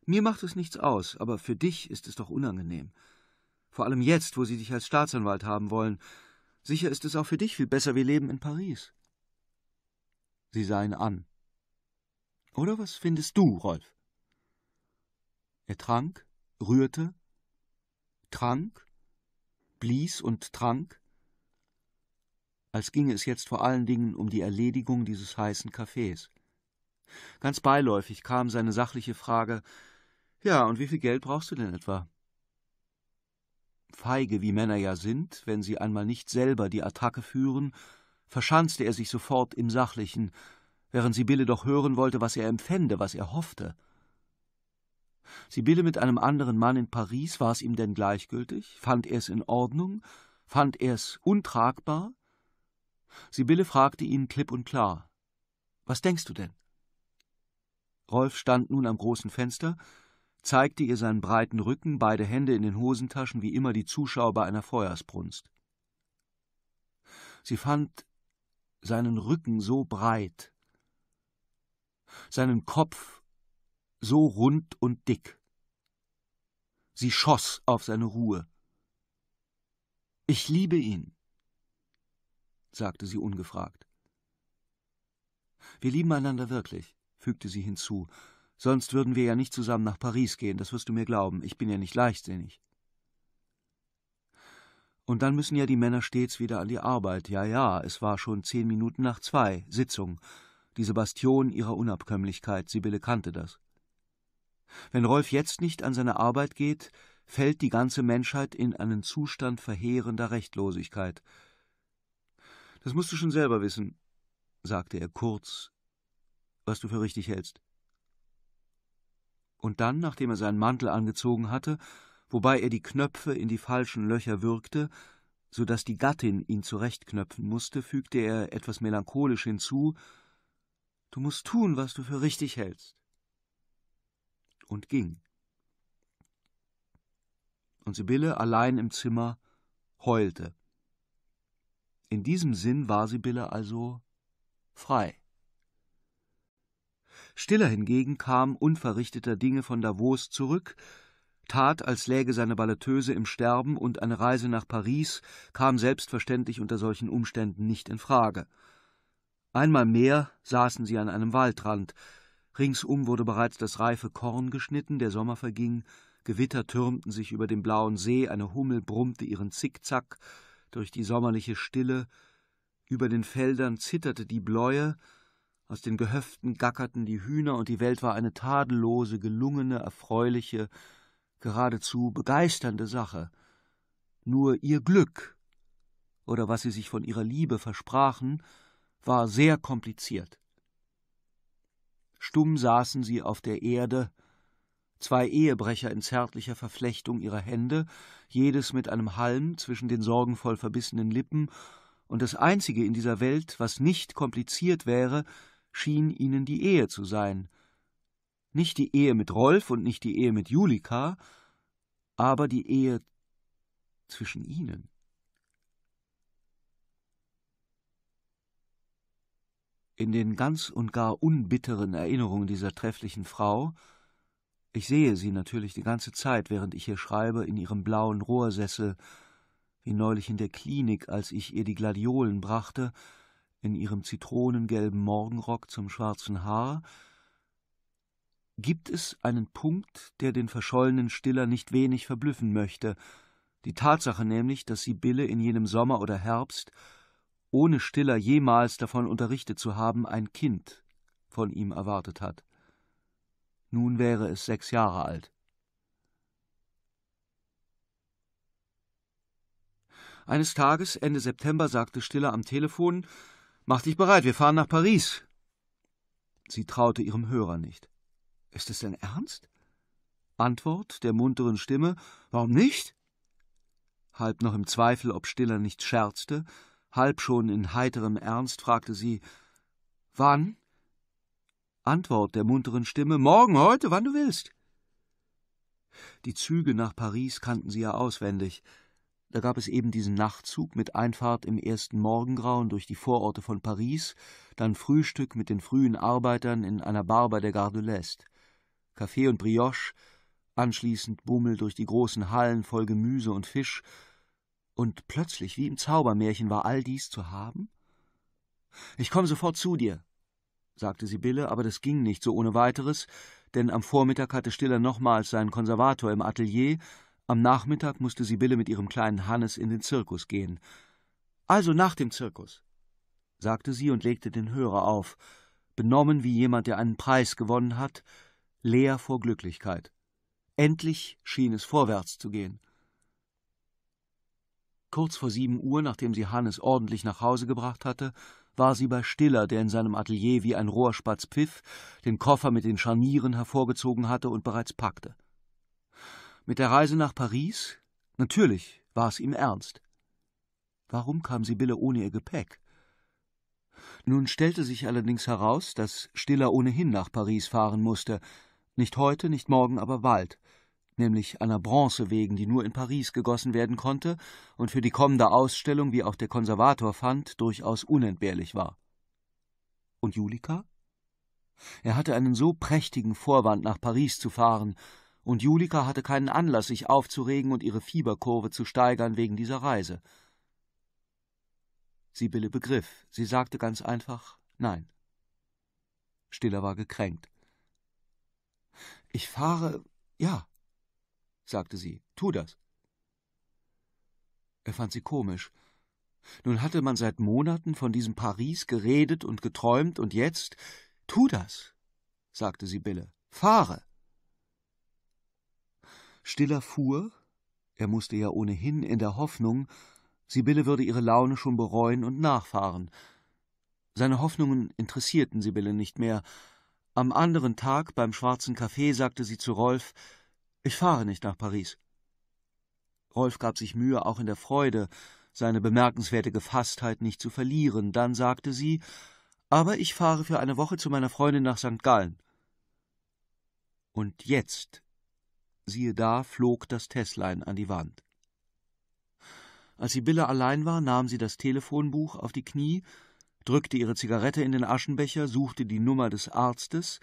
Mir macht es nichts aus, aber für dich ist es doch unangenehm. Vor allem jetzt, wo sie dich als Staatsanwalt haben wollen. Sicher ist es auch für dich viel besser, wir leben in Paris. Sie sah ihn an. Oder was findest du, Rolf? Er trank, rührte, trank, blies und trank, als ginge es jetzt vor allen Dingen um die Erledigung dieses heißen Kaffees. Ganz beiläufig kam seine sachliche Frage Ja, und wie viel Geld brauchst du denn etwa? Feige wie Männer ja sind, wenn sie einmal nicht selber die Attacke führen, verschanzte er sich sofort im Sachlichen während Sibylle doch hören wollte, was er empfände, was er hoffte. Sibylle mit einem anderen Mann in Paris, war es ihm denn gleichgültig? Fand er es in Ordnung? Fand er es untragbar? Sibylle fragte ihn klipp und klar. Was denkst du denn? Rolf stand nun am großen Fenster, zeigte ihr seinen breiten Rücken, beide Hände in den Hosentaschen, wie immer die Zuschauer bei einer Feuersbrunst. Sie fand seinen Rücken so breit, seinen Kopf so rund und dick. Sie schoss auf seine Ruhe. Ich liebe ihn, sagte sie ungefragt. Wir lieben einander wirklich, fügte sie hinzu, sonst würden wir ja nicht zusammen nach Paris gehen, das wirst du mir glauben, ich bin ja nicht leichtsinnig. Und dann müssen ja die Männer stets wieder an die Arbeit. Ja, ja, es war schon zehn Minuten nach zwei, Sitzung diese Bastion ihrer Unabkömmlichkeit, Sibylle kannte das. Wenn Rolf jetzt nicht an seine Arbeit geht, fällt die ganze Menschheit in einen Zustand verheerender Rechtlosigkeit. Das musst du schon selber wissen, sagte er kurz, was du für richtig hältst. Und dann, nachdem er seinen Mantel angezogen hatte, wobei er die Knöpfe in die falschen Löcher würgte, so daß die Gattin ihn zurechtknöpfen musste, fügte er etwas melancholisch hinzu, Du musst tun, was du für richtig hältst. Und ging. Und Sibylle allein im Zimmer heulte. In diesem Sinn war Sibylle also frei. Stiller hingegen kam unverrichteter Dinge von Davos zurück, tat, als läge seine Balletteuse im Sterben und eine Reise nach Paris kam selbstverständlich unter solchen Umständen nicht in Frage. Einmal mehr saßen sie an einem Waldrand. Ringsum wurde bereits das reife Korn geschnitten, der Sommer verging, Gewitter türmten sich über dem blauen See, eine Hummel brummte ihren Zickzack durch die sommerliche Stille, über den Feldern zitterte die Bläue, aus den Gehöften gackerten die Hühner und die Welt war eine tadellose, gelungene, erfreuliche, geradezu begeisternde Sache. Nur ihr Glück oder was sie sich von ihrer Liebe versprachen, war sehr kompliziert. Stumm saßen sie auf der Erde, zwei Ehebrecher in zärtlicher Verflechtung ihrer Hände, jedes mit einem Halm zwischen den sorgenvoll verbissenen Lippen, und das Einzige in dieser Welt, was nicht kompliziert wäre, schien ihnen die Ehe zu sein. Nicht die Ehe mit Rolf und nicht die Ehe mit Julika, aber die Ehe zwischen ihnen. in den ganz und gar unbitteren Erinnerungen dieser trefflichen Frau, ich sehe sie natürlich die ganze Zeit, während ich ihr schreibe, in ihrem blauen Rohrsessel, wie neulich in der Klinik, als ich ihr die Gladiolen brachte, in ihrem zitronengelben Morgenrock zum schwarzen Haar, gibt es einen Punkt, der den verschollenen Stiller nicht wenig verblüffen möchte, die Tatsache nämlich, dass Sibylle in jenem Sommer oder Herbst ohne Stiller jemals davon unterrichtet zu haben, ein Kind von ihm erwartet hat. Nun wäre es sechs Jahre alt. Eines Tages, Ende September, sagte Stiller am Telefon Mach dich bereit, wir fahren nach Paris. Sie traute ihrem Hörer nicht. Ist es denn ernst? Antwort der munteren Stimme Warum nicht? Halb noch im Zweifel, ob Stiller nicht scherzte, Halb schon in heiterem Ernst fragte sie Wann? Antwort der munteren Stimme Morgen, heute, wann du willst. Die Züge nach Paris kannten sie ja auswendig. Da gab es eben diesen Nachtzug mit Einfahrt im ersten Morgengrauen durch die Vororte von Paris, dann Frühstück mit den frühen Arbeitern in einer Bar bei der Gare de l'Est, Kaffee und Brioche, anschließend Bummel durch die großen Hallen voll Gemüse und Fisch und plötzlich, wie im Zaubermärchen, war all dies zu haben? Ich komme sofort zu dir, sagte Sibylle, aber das ging nicht so ohne weiteres, denn am Vormittag hatte Stiller nochmals seinen Konservator im Atelier, am Nachmittag musste Sibylle mit ihrem kleinen Hannes in den Zirkus gehen. Also nach dem Zirkus, sagte sie und legte den Hörer auf, benommen wie jemand, der einen Preis gewonnen hat, leer vor Glücklichkeit. Endlich schien es vorwärts zu gehen. Kurz vor sieben Uhr, nachdem sie Hannes ordentlich nach Hause gebracht hatte, war sie bei Stiller, der in seinem Atelier wie ein Rohrspatz pfiff, den Koffer mit den Scharnieren hervorgezogen hatte und bereits packte. Mit der Reise nach Paris? Natürlich war es ihm ernst. Warum kam Sibylle ohne ihr Gepäck? Nun stellte sich allerdings heraus, dass Stiller ohnehin nach Paris fahren musste. Nicht heute, nicht morgen, aber bald nämlich einer Bronze wegen, die nur in Paris gegossen werden konnte und für die kommende Ausstellung, wie auch der Konservator fand, durchaus unentbehrlich war. Und Julika? Er hatte einen so prächtigen Vorwand, nach Paris zu fahren, und Julika hatte keinen Anlass, sich aufzuregen und ihre Fieberkurve zu steigern wegen dieser Reise. Sibylle begriff, sie sagte ganz einfach Nein. Stiller war gekränkt. Ich fahre, ja, sagte sie, tu das. Er fand sie komisch. Nun hatte man seit Monaten von diesem Paris geredet und geträumt, und jetzt Tu das, sagte Sibylle, fahre. Stiller fuhr, er musste ja ohnehin in der Hoffnung, Sibylle würde ihre Laune schon bereuen und nachfahren. Seine Hoffnungen interessierten Sibylle nicht mehr. Am anderen Tag beim schwarzen Kaffee sagte sie zu Rolf ich fahre nicht nach Paris. Rolf gab sich Mühe, auch in der Freude, seine bemerkenswerte Gefasstheit nicht zu verlieren. Dann sagte sie, aber ich fahre für eine Woche zu meiner Freundin nach St. Gallen. Und jetzt, siehe da, flog das Tesslein an die Wand. Als Sibylle allein war, nahm sie das Telefonbuch auf die Knie, drückte ihre Zigarette in den Aschenbecher, suchte die Nummer des Arztes,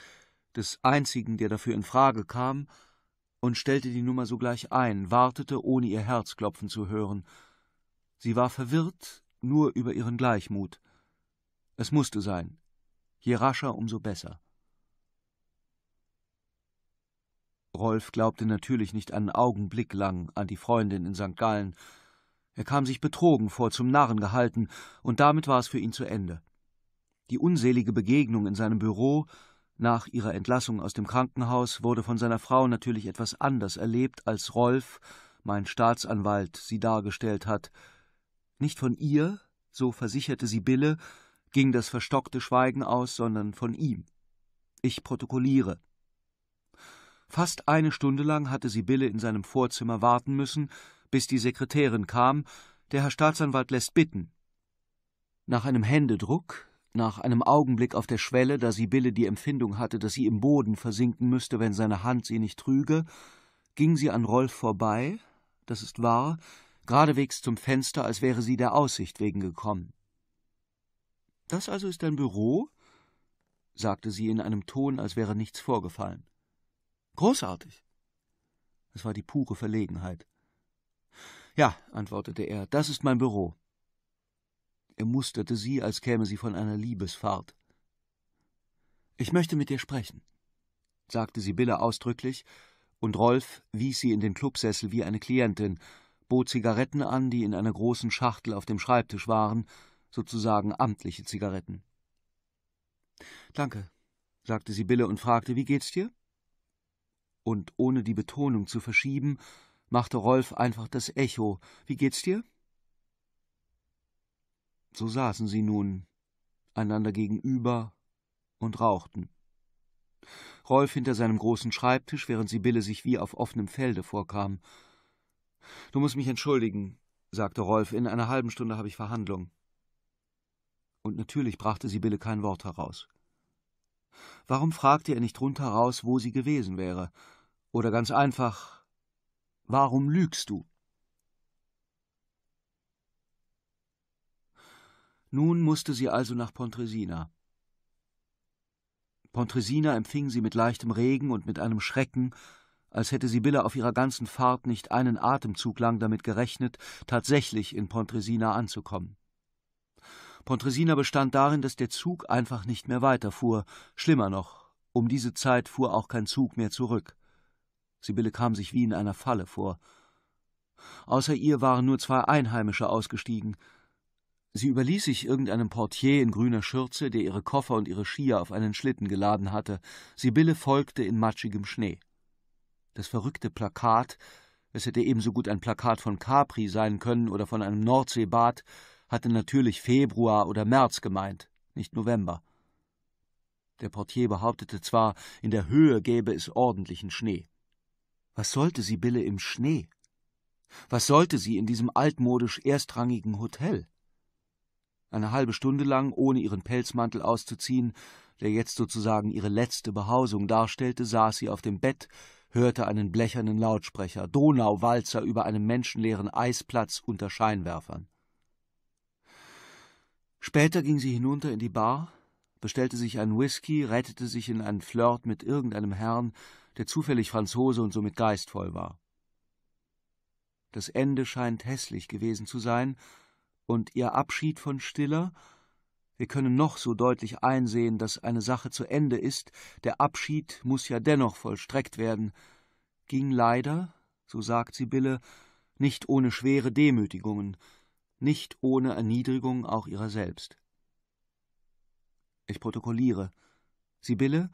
des einzigen, der dafür in Frage kam, und stellte die Nummer sogleich ein, wartete, ohne ihr Herz klopfen zu hören. Sie war verwirrt, nur über ihren Gleichmut. Es musste sein. Je rascher, umso besser. Rolf glaubte natürlich nicht einen Augenblick lang an die Freundin in St. Gallen. Er kam sich betrogen vor, zum Narren gehalten, und damit war es für ihn zu Ende. Die unselige Begegnung in seinem Büro nach ihrer Entlassung aus dem Krankenhaus wurde von seiner Frau natürlich etwas anders erlebt, als Rolf, mein Staatsanwalt, sie dargestellt hat. Nicht von ihr, so versicherte Sibylle, ging das verstockte Schweigen aus, sondern von ihm. Ich protokolliere. Fast eine Stunde lang hatte Sibylle in seinem Vorzimmer warten müssen, bis die Sekretärin kam. Der Herr Staatsanwalt lässt bitten. Nach einem Händedruck nach einem Augenblick auf der Schwelle, da Sibylle die Empfindung hatte, dass sie im Boden versinken müsste, wenn seine Hand sie nicht trüge, ging sie an Rolf vorbei, das ist wahr, geradewegs zum Fenster, als wäre sie der Aussicht wegen gekommen. Das also ist dein Büro? sagte sie in einem Ton, als wäre nichts vorgefallen. Großartig. Es war die pure Verlegenheit. Ja, antwortete er, das ist mein Büro. Er musterte sie, als käme sie von einer Liebesfahrt. Ich möchte mit dir sprechen, sagte Sibylle ausdrücklich, und Rolf wies sie in den Clubsessel wie eine Klientin, bot Zigaretten an, die in einer großen Schachtel auf dem Schreibtisch waren, sozusagen amtliche Zigaretten. Danke, sagte Sibylle und fragte, wie geht's dir? Und ohne die Betonung zu verschieben, machte Rolf einfach das Echo, wie geht's dir? So saßen sie nun einander gegenüber und rauchten. Rolf hinter seinem großen Schreibtisch, während Sibylle sich wie auf offenem Felde vorkam. Du musst mich entschuldigen, sagte Rolf, in einer halben Stunde habe ich Verhandlung. Und natürlich brachte Sibylle kein Wort heraus. Warum fragte er nicht rundheraus, wo sie gewesen wäre? Oder ganz einfach, warum lügst du? Nun musste sie also nach Pontresina. Pontresina empfing sie mit leichtem Regen und mit einem Schrecken, als hätte Sibylle auf ihrer ganzen Fahrt nicht einen Atemzug lang damit gerechnet, tatsächlich in Pontresina anzukommen. Pontresina bestand darin, dass der Zug einfach nicht mehr weiterfuhr. Schlimmer noch, um diese Zeit fuhr auch kein Zug mehr zurück. Sibylle kam sich wie in einer Falle vor. Außer ihr waren nur zwei Einheimische ausgestiegen – Sie überließ sich irgendeinem Portier in grüner Schürze, der ihre Koffer und ihre Skier auf einen Schlitten geladen hatte. Sibylle folgte in matschigem Schnee. Das verrückte Plakat, es hätte ebenso gut ein Plakat von Capri sein können oder von einem Nordseebad, hatte natürlich Februar oder März gemeint, nicht November. Der Portier behauptete zwar, in der Höhe gäbe es ordentlichen Schnee. Was sollte Sibylle im Schnee? Was sollte sie in diesem altmodisch erstrangigen Hotel? eine halbe Stunde lang, ohne ihren Pelzmantel auszuziehen, der jetzt sozusagen ihre letzte Behausung darstellte, saß sie auf dem Bett, hörte einen blechernen Lautsprecher, Donauwalzer über einem menschenleeren Eisplatz unter Scheinwerfern. Später ging sie hinunter in die Bar, bestellte sich einen Whisky, rettete sich in einen Flirt mit irgendeinem Herrn, der zufällig Franzose und somit geistvoll war. Das Ende scheint hässlich gewesen zu sein, und ihr Abschied von Stiller? Wir können noch so deutlich einsehen, dass eine Sache zu Ende ist, der Abschied muss ja dennoch vollstreckt werden, ging leider, so sagt Sibylle, nicht ohne schwere Demütigungen, nicht ohne Erniedrigung auch ihrer selbst. Ich protokolliere. Sibylle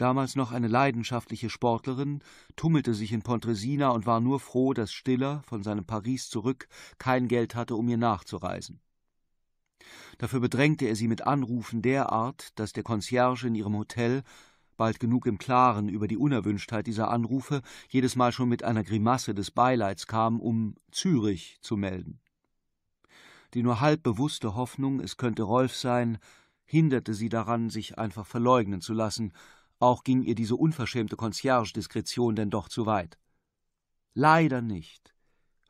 damals noch eine leidenschaftliche Sportlerin, tummelte sich in Pontresina und war nur froh, dass Stiller, von seinem Paris zurück, kein Geld hatte, um ihr nachzureisen. Dafür bedrängte er sie mit Anrufen der Art, dass der Concierge in ihrem Hotel, bald genug im Klaren über die Unerwünschtheit dieser Anrufe, jedes Mal schon mit einer Grimasse des Beileids kam, um Zürich zu melden. Die nur halb bewusste Hoffnung, es könnte Rolf sein, hinderte sie daran, sich einfach verleugnen zu lassen, auch ging ihr diese unverschämte Concierge-Diskretion denn doch zu weit. Leider nicht,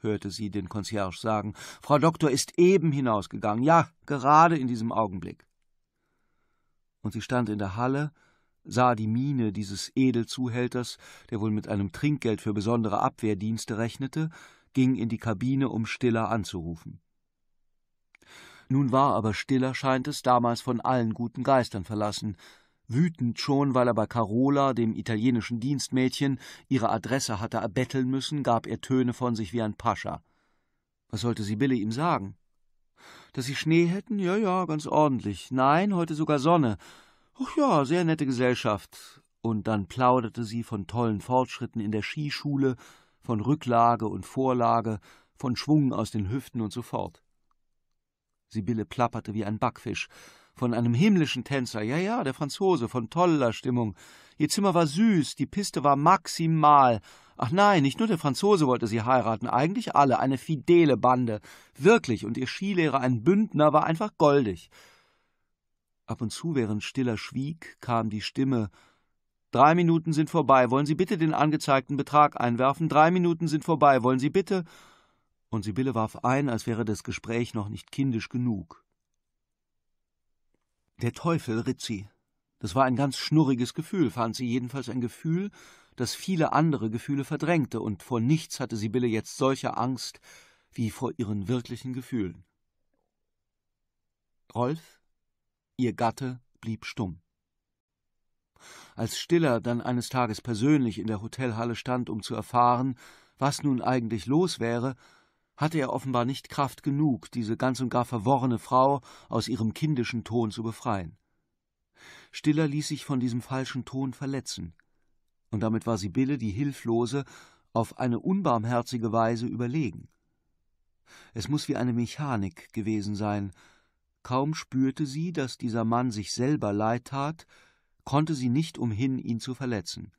hörte sie den Concierge sagen. Frau Doktor ist eben hinausgegangen, ja, gerade in diesem Augenblick. Und sie stand in der Halle, sah die Miene dieses Edelzuhälters, der wohl mit einem Trinkgeld für besondere Abwehrdienste rechnete, ging in die Kabine, um Stiller anzurufen. Nun war aber Stiller, scheint es, damals von allen guten Geistern verlassen, wütend schon, weil er bei Carola, dem italienischen Dienstmädchen, ihre Adresse hatte erbetteln müssen, gab er Töne von sich wie ein Pascha. Was sollte Sibylle ihm sagen? Dass sie Schnee hätten? Ja, ja, ganz ordentlich. Nein, heute sogar Sonne. Ach ja, sehr nette Gesellschaft. Und dann plauderte sie von tollen Fortschritten in der Skischule, von Rücklage und Vorlage, von Schwungen aus den Hüften und so fort. Sibylle plapperte wie ein Backfisch von einem himmlischen Tänzer, ja, ja, der Franzose, von toller Stimmung. Ihr Zimmer war süß, die Piste war maximal. Ach nein, nicht nur der Franzose wollte sie heiraten, eigentlich alle, eine fidele Bande. Wirklich, und ihr Skilehrer, ein Bündner, war einfach goldig. Ab und zu, während stiller schwieg, kam die Stimme Drei Minuten sind vorbei, wollen Sie bitte den angezeigten Betrag einwerfen, drei Minuten sind vorbei, wollen Sie bitte und Sibylle warf ein, als wäre das Gespräch noch nicht kindisch genug. Der Teufel ritt sie. Das war ein ganz schnurriges Gefühl, fand sie jedenfalls ein Gefühl, das viele andere Gefühle verdrängte, und vor nichts hatte Sibylle jetzt solche Angst wie vor ihren wirklichen Gefühlen. Rolf, ihr Gatte, blieb stumm. Als Stiller dann eines Tages persönlich in der Hotelhalle stand, um zu erfahren, was nun eigentlich los wäre, hatte er offenbar nicht Kraft genug, diese ganz und gar verworrene Frau aus ihrem kindischen Ton zu befreien. Stiller ließ sich von diesem falschen Ton verletzen, und damit war Sibylle die Hilflose auf eine unbarmherzige Weise überlegen. Es muß wie eine Mechanik gewesen sein. Kaum spürte sie, dass dieser Mann sich selber leid tat, konnte sie nicht umhin, ihn zu verletzen.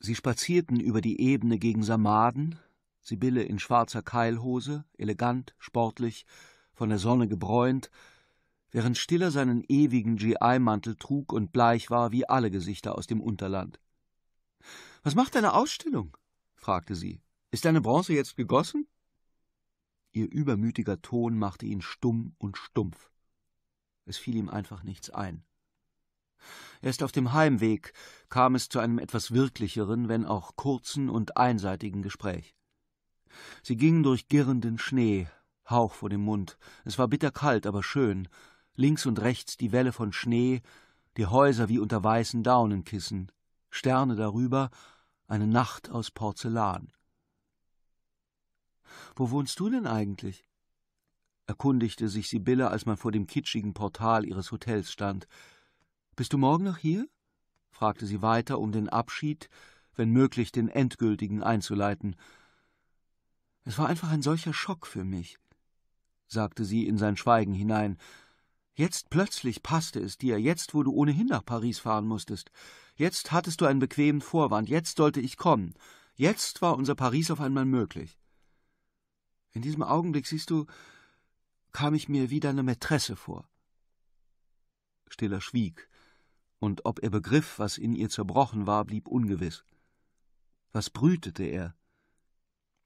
Sie spazierten über die Ebene gegen Samaden, Sibylle in schwarzer Keilhose, elegant, sportlich, von der Sonne gebräunt, während Stiller seinen ewigen GI-Mantel trug und bleich war wie alle Gesichter aus dem Unterland. Was macht deine Ausstellung? fragte sie. Ist deine Bronze jetzt gegossen? Ihr übermütiger Ton machte ihn stumm und stumpf. Es fiel ihm einfach nichts ein. Erst auf dem Heimweg kam es zu einem etwas wirklicheren, wenn auch kurzen und einseitigen Gespräch. Sie ging durch girrenden Schnee, Hauch vor dem Mund. Es war bitterkalt, aber schön. Links und rechts die Welle von Schnee, die Häuser wie unter weißen Daunenkissen, Sterne darüber, eine Nacht aus Porzellan. Wo wohnst du denn eigentlich? erkundigte sich Sibylle, als man vor dem kitschigen Portal ihres Hotels stand. Bist du morgen noch hier? fragte sie weiter, um den Abschied, wenn möglich den endgültigen einzuleiten. Es war einfach ein solcher Schock für mich, sagte sie in sein Schweigen hinein. Jetzt plötzlich passte es dir, jetzt, wo du ohnehin nach Paris fahren musstest. Jetzt hattest du einen bequemen Vorwand, jetzt sollte ich kommen. Jetzt war unser Paris auf einmal möglich. In diesem Augenblick, siehst du, kam ich mir wie deine Mätresse vor. Stiller schwieg, und ob er begriff, was in ihr zerbrochen war, blieb ungewiss. Was brütete er?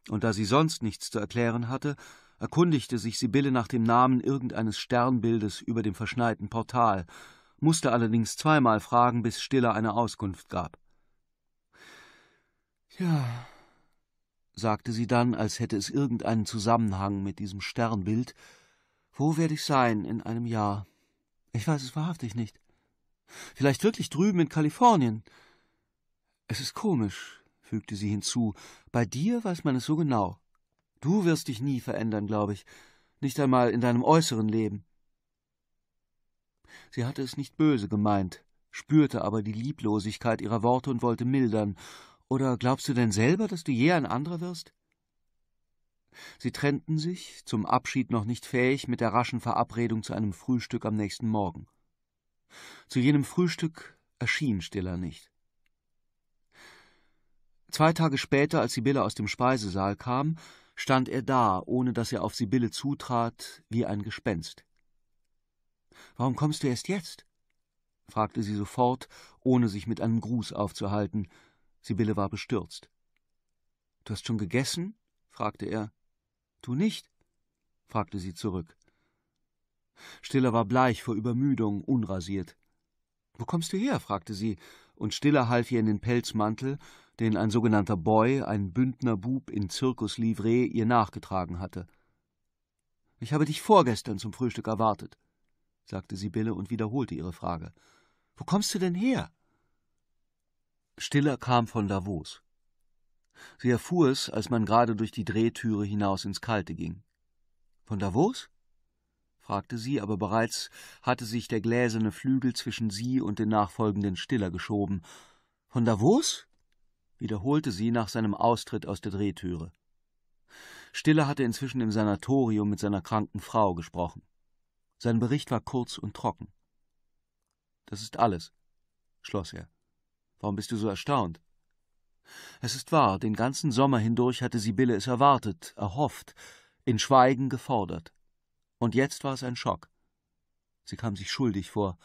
und da sie sonst nichts zu erklären hatte, erkundigte sich Sibylle nach dem Namen irgendeines Sternbildes über dem verschneiten Portal, musste allerdings zweimal fragen, bis Stiller eine Auskunft gab. Ja, sagte sie dann, als hätte es irgendeinen Zusammenhang mit diesem Sternbild. Wo werde ich sein in einem Jahr? Ich weiß es wahrhaftig nicht. Vielleicht wirklich drüben in Kalifornien. Es ist komisch, fügte sie hinzu, bei dir weiß man es so genau. Du wirst dich nie verändern, glaube ich, nicht einmal in deinem äußeren Leben. Sie hatte es nicht böse gemeint, spürte aber die Lieblosigkeit ihrer Worte und wollte mildern. Oder glaubst du denn selber, dass du je ein anderer wirst? Sie trennten sich, zum Abschied noch nicht fähig, mit der raschen Verabredung zu einem Frühstück am nächsten Morgen. Zu jenem Frühstück erschien Stiller nicht. Zwei Tage später, als Sibylle aus dem Speisesaal kam, stand er da, ohne dass er auf Sibylle zutrat, wie ein Gespenst. Warum kommst du erst jetzt? fragte sie sofort, ohne sich mit einem Gruß aufzuhalten. Sibylle war bestürzt. Du hast schon gegessen? fragte er. Du nicht? fragte sie zurück. Stiller war bleich vor Übermüdung, unrasiert. Wo kommst du her? fragte sie, und Stiller half ihr in den Pelzmantel den ein sogenannter Boy, ein Bündner Bub in Zirkuslivree, ihr nachgetragen hatte. Ich habe dich vorgestern zum Frühstück erwartet, sagte Sibylle und wiederholte ihre Frage. Wo kommst du denn her? Stiller kam von Davos. Sie erfuhr es, als man gerade durch die Drehtüre hinaus ins Kalte ging. Von Davos? fragte sie, aber bereits hatte sich der gläserne Flügel zwischen sie und den nachfolgenden Stiller geschoben. Von Davos? wiederholte sie nach seinem Austritt aus der Drehtüre. Stille hatte inzwischen im Sanatorium mit seiner kranken Frau gesprochen. Sein Bericht war kurz und trocken. Das ist alles, schloss er. Warum bist du so erstaunt? Es ist wahr, den ganzen Sommer hindurch hatte Sibylle es erwartet, erhofft, in Schweigen gefordert. Und jetzt war es ein Schock. Sie kam sich schuldig vor,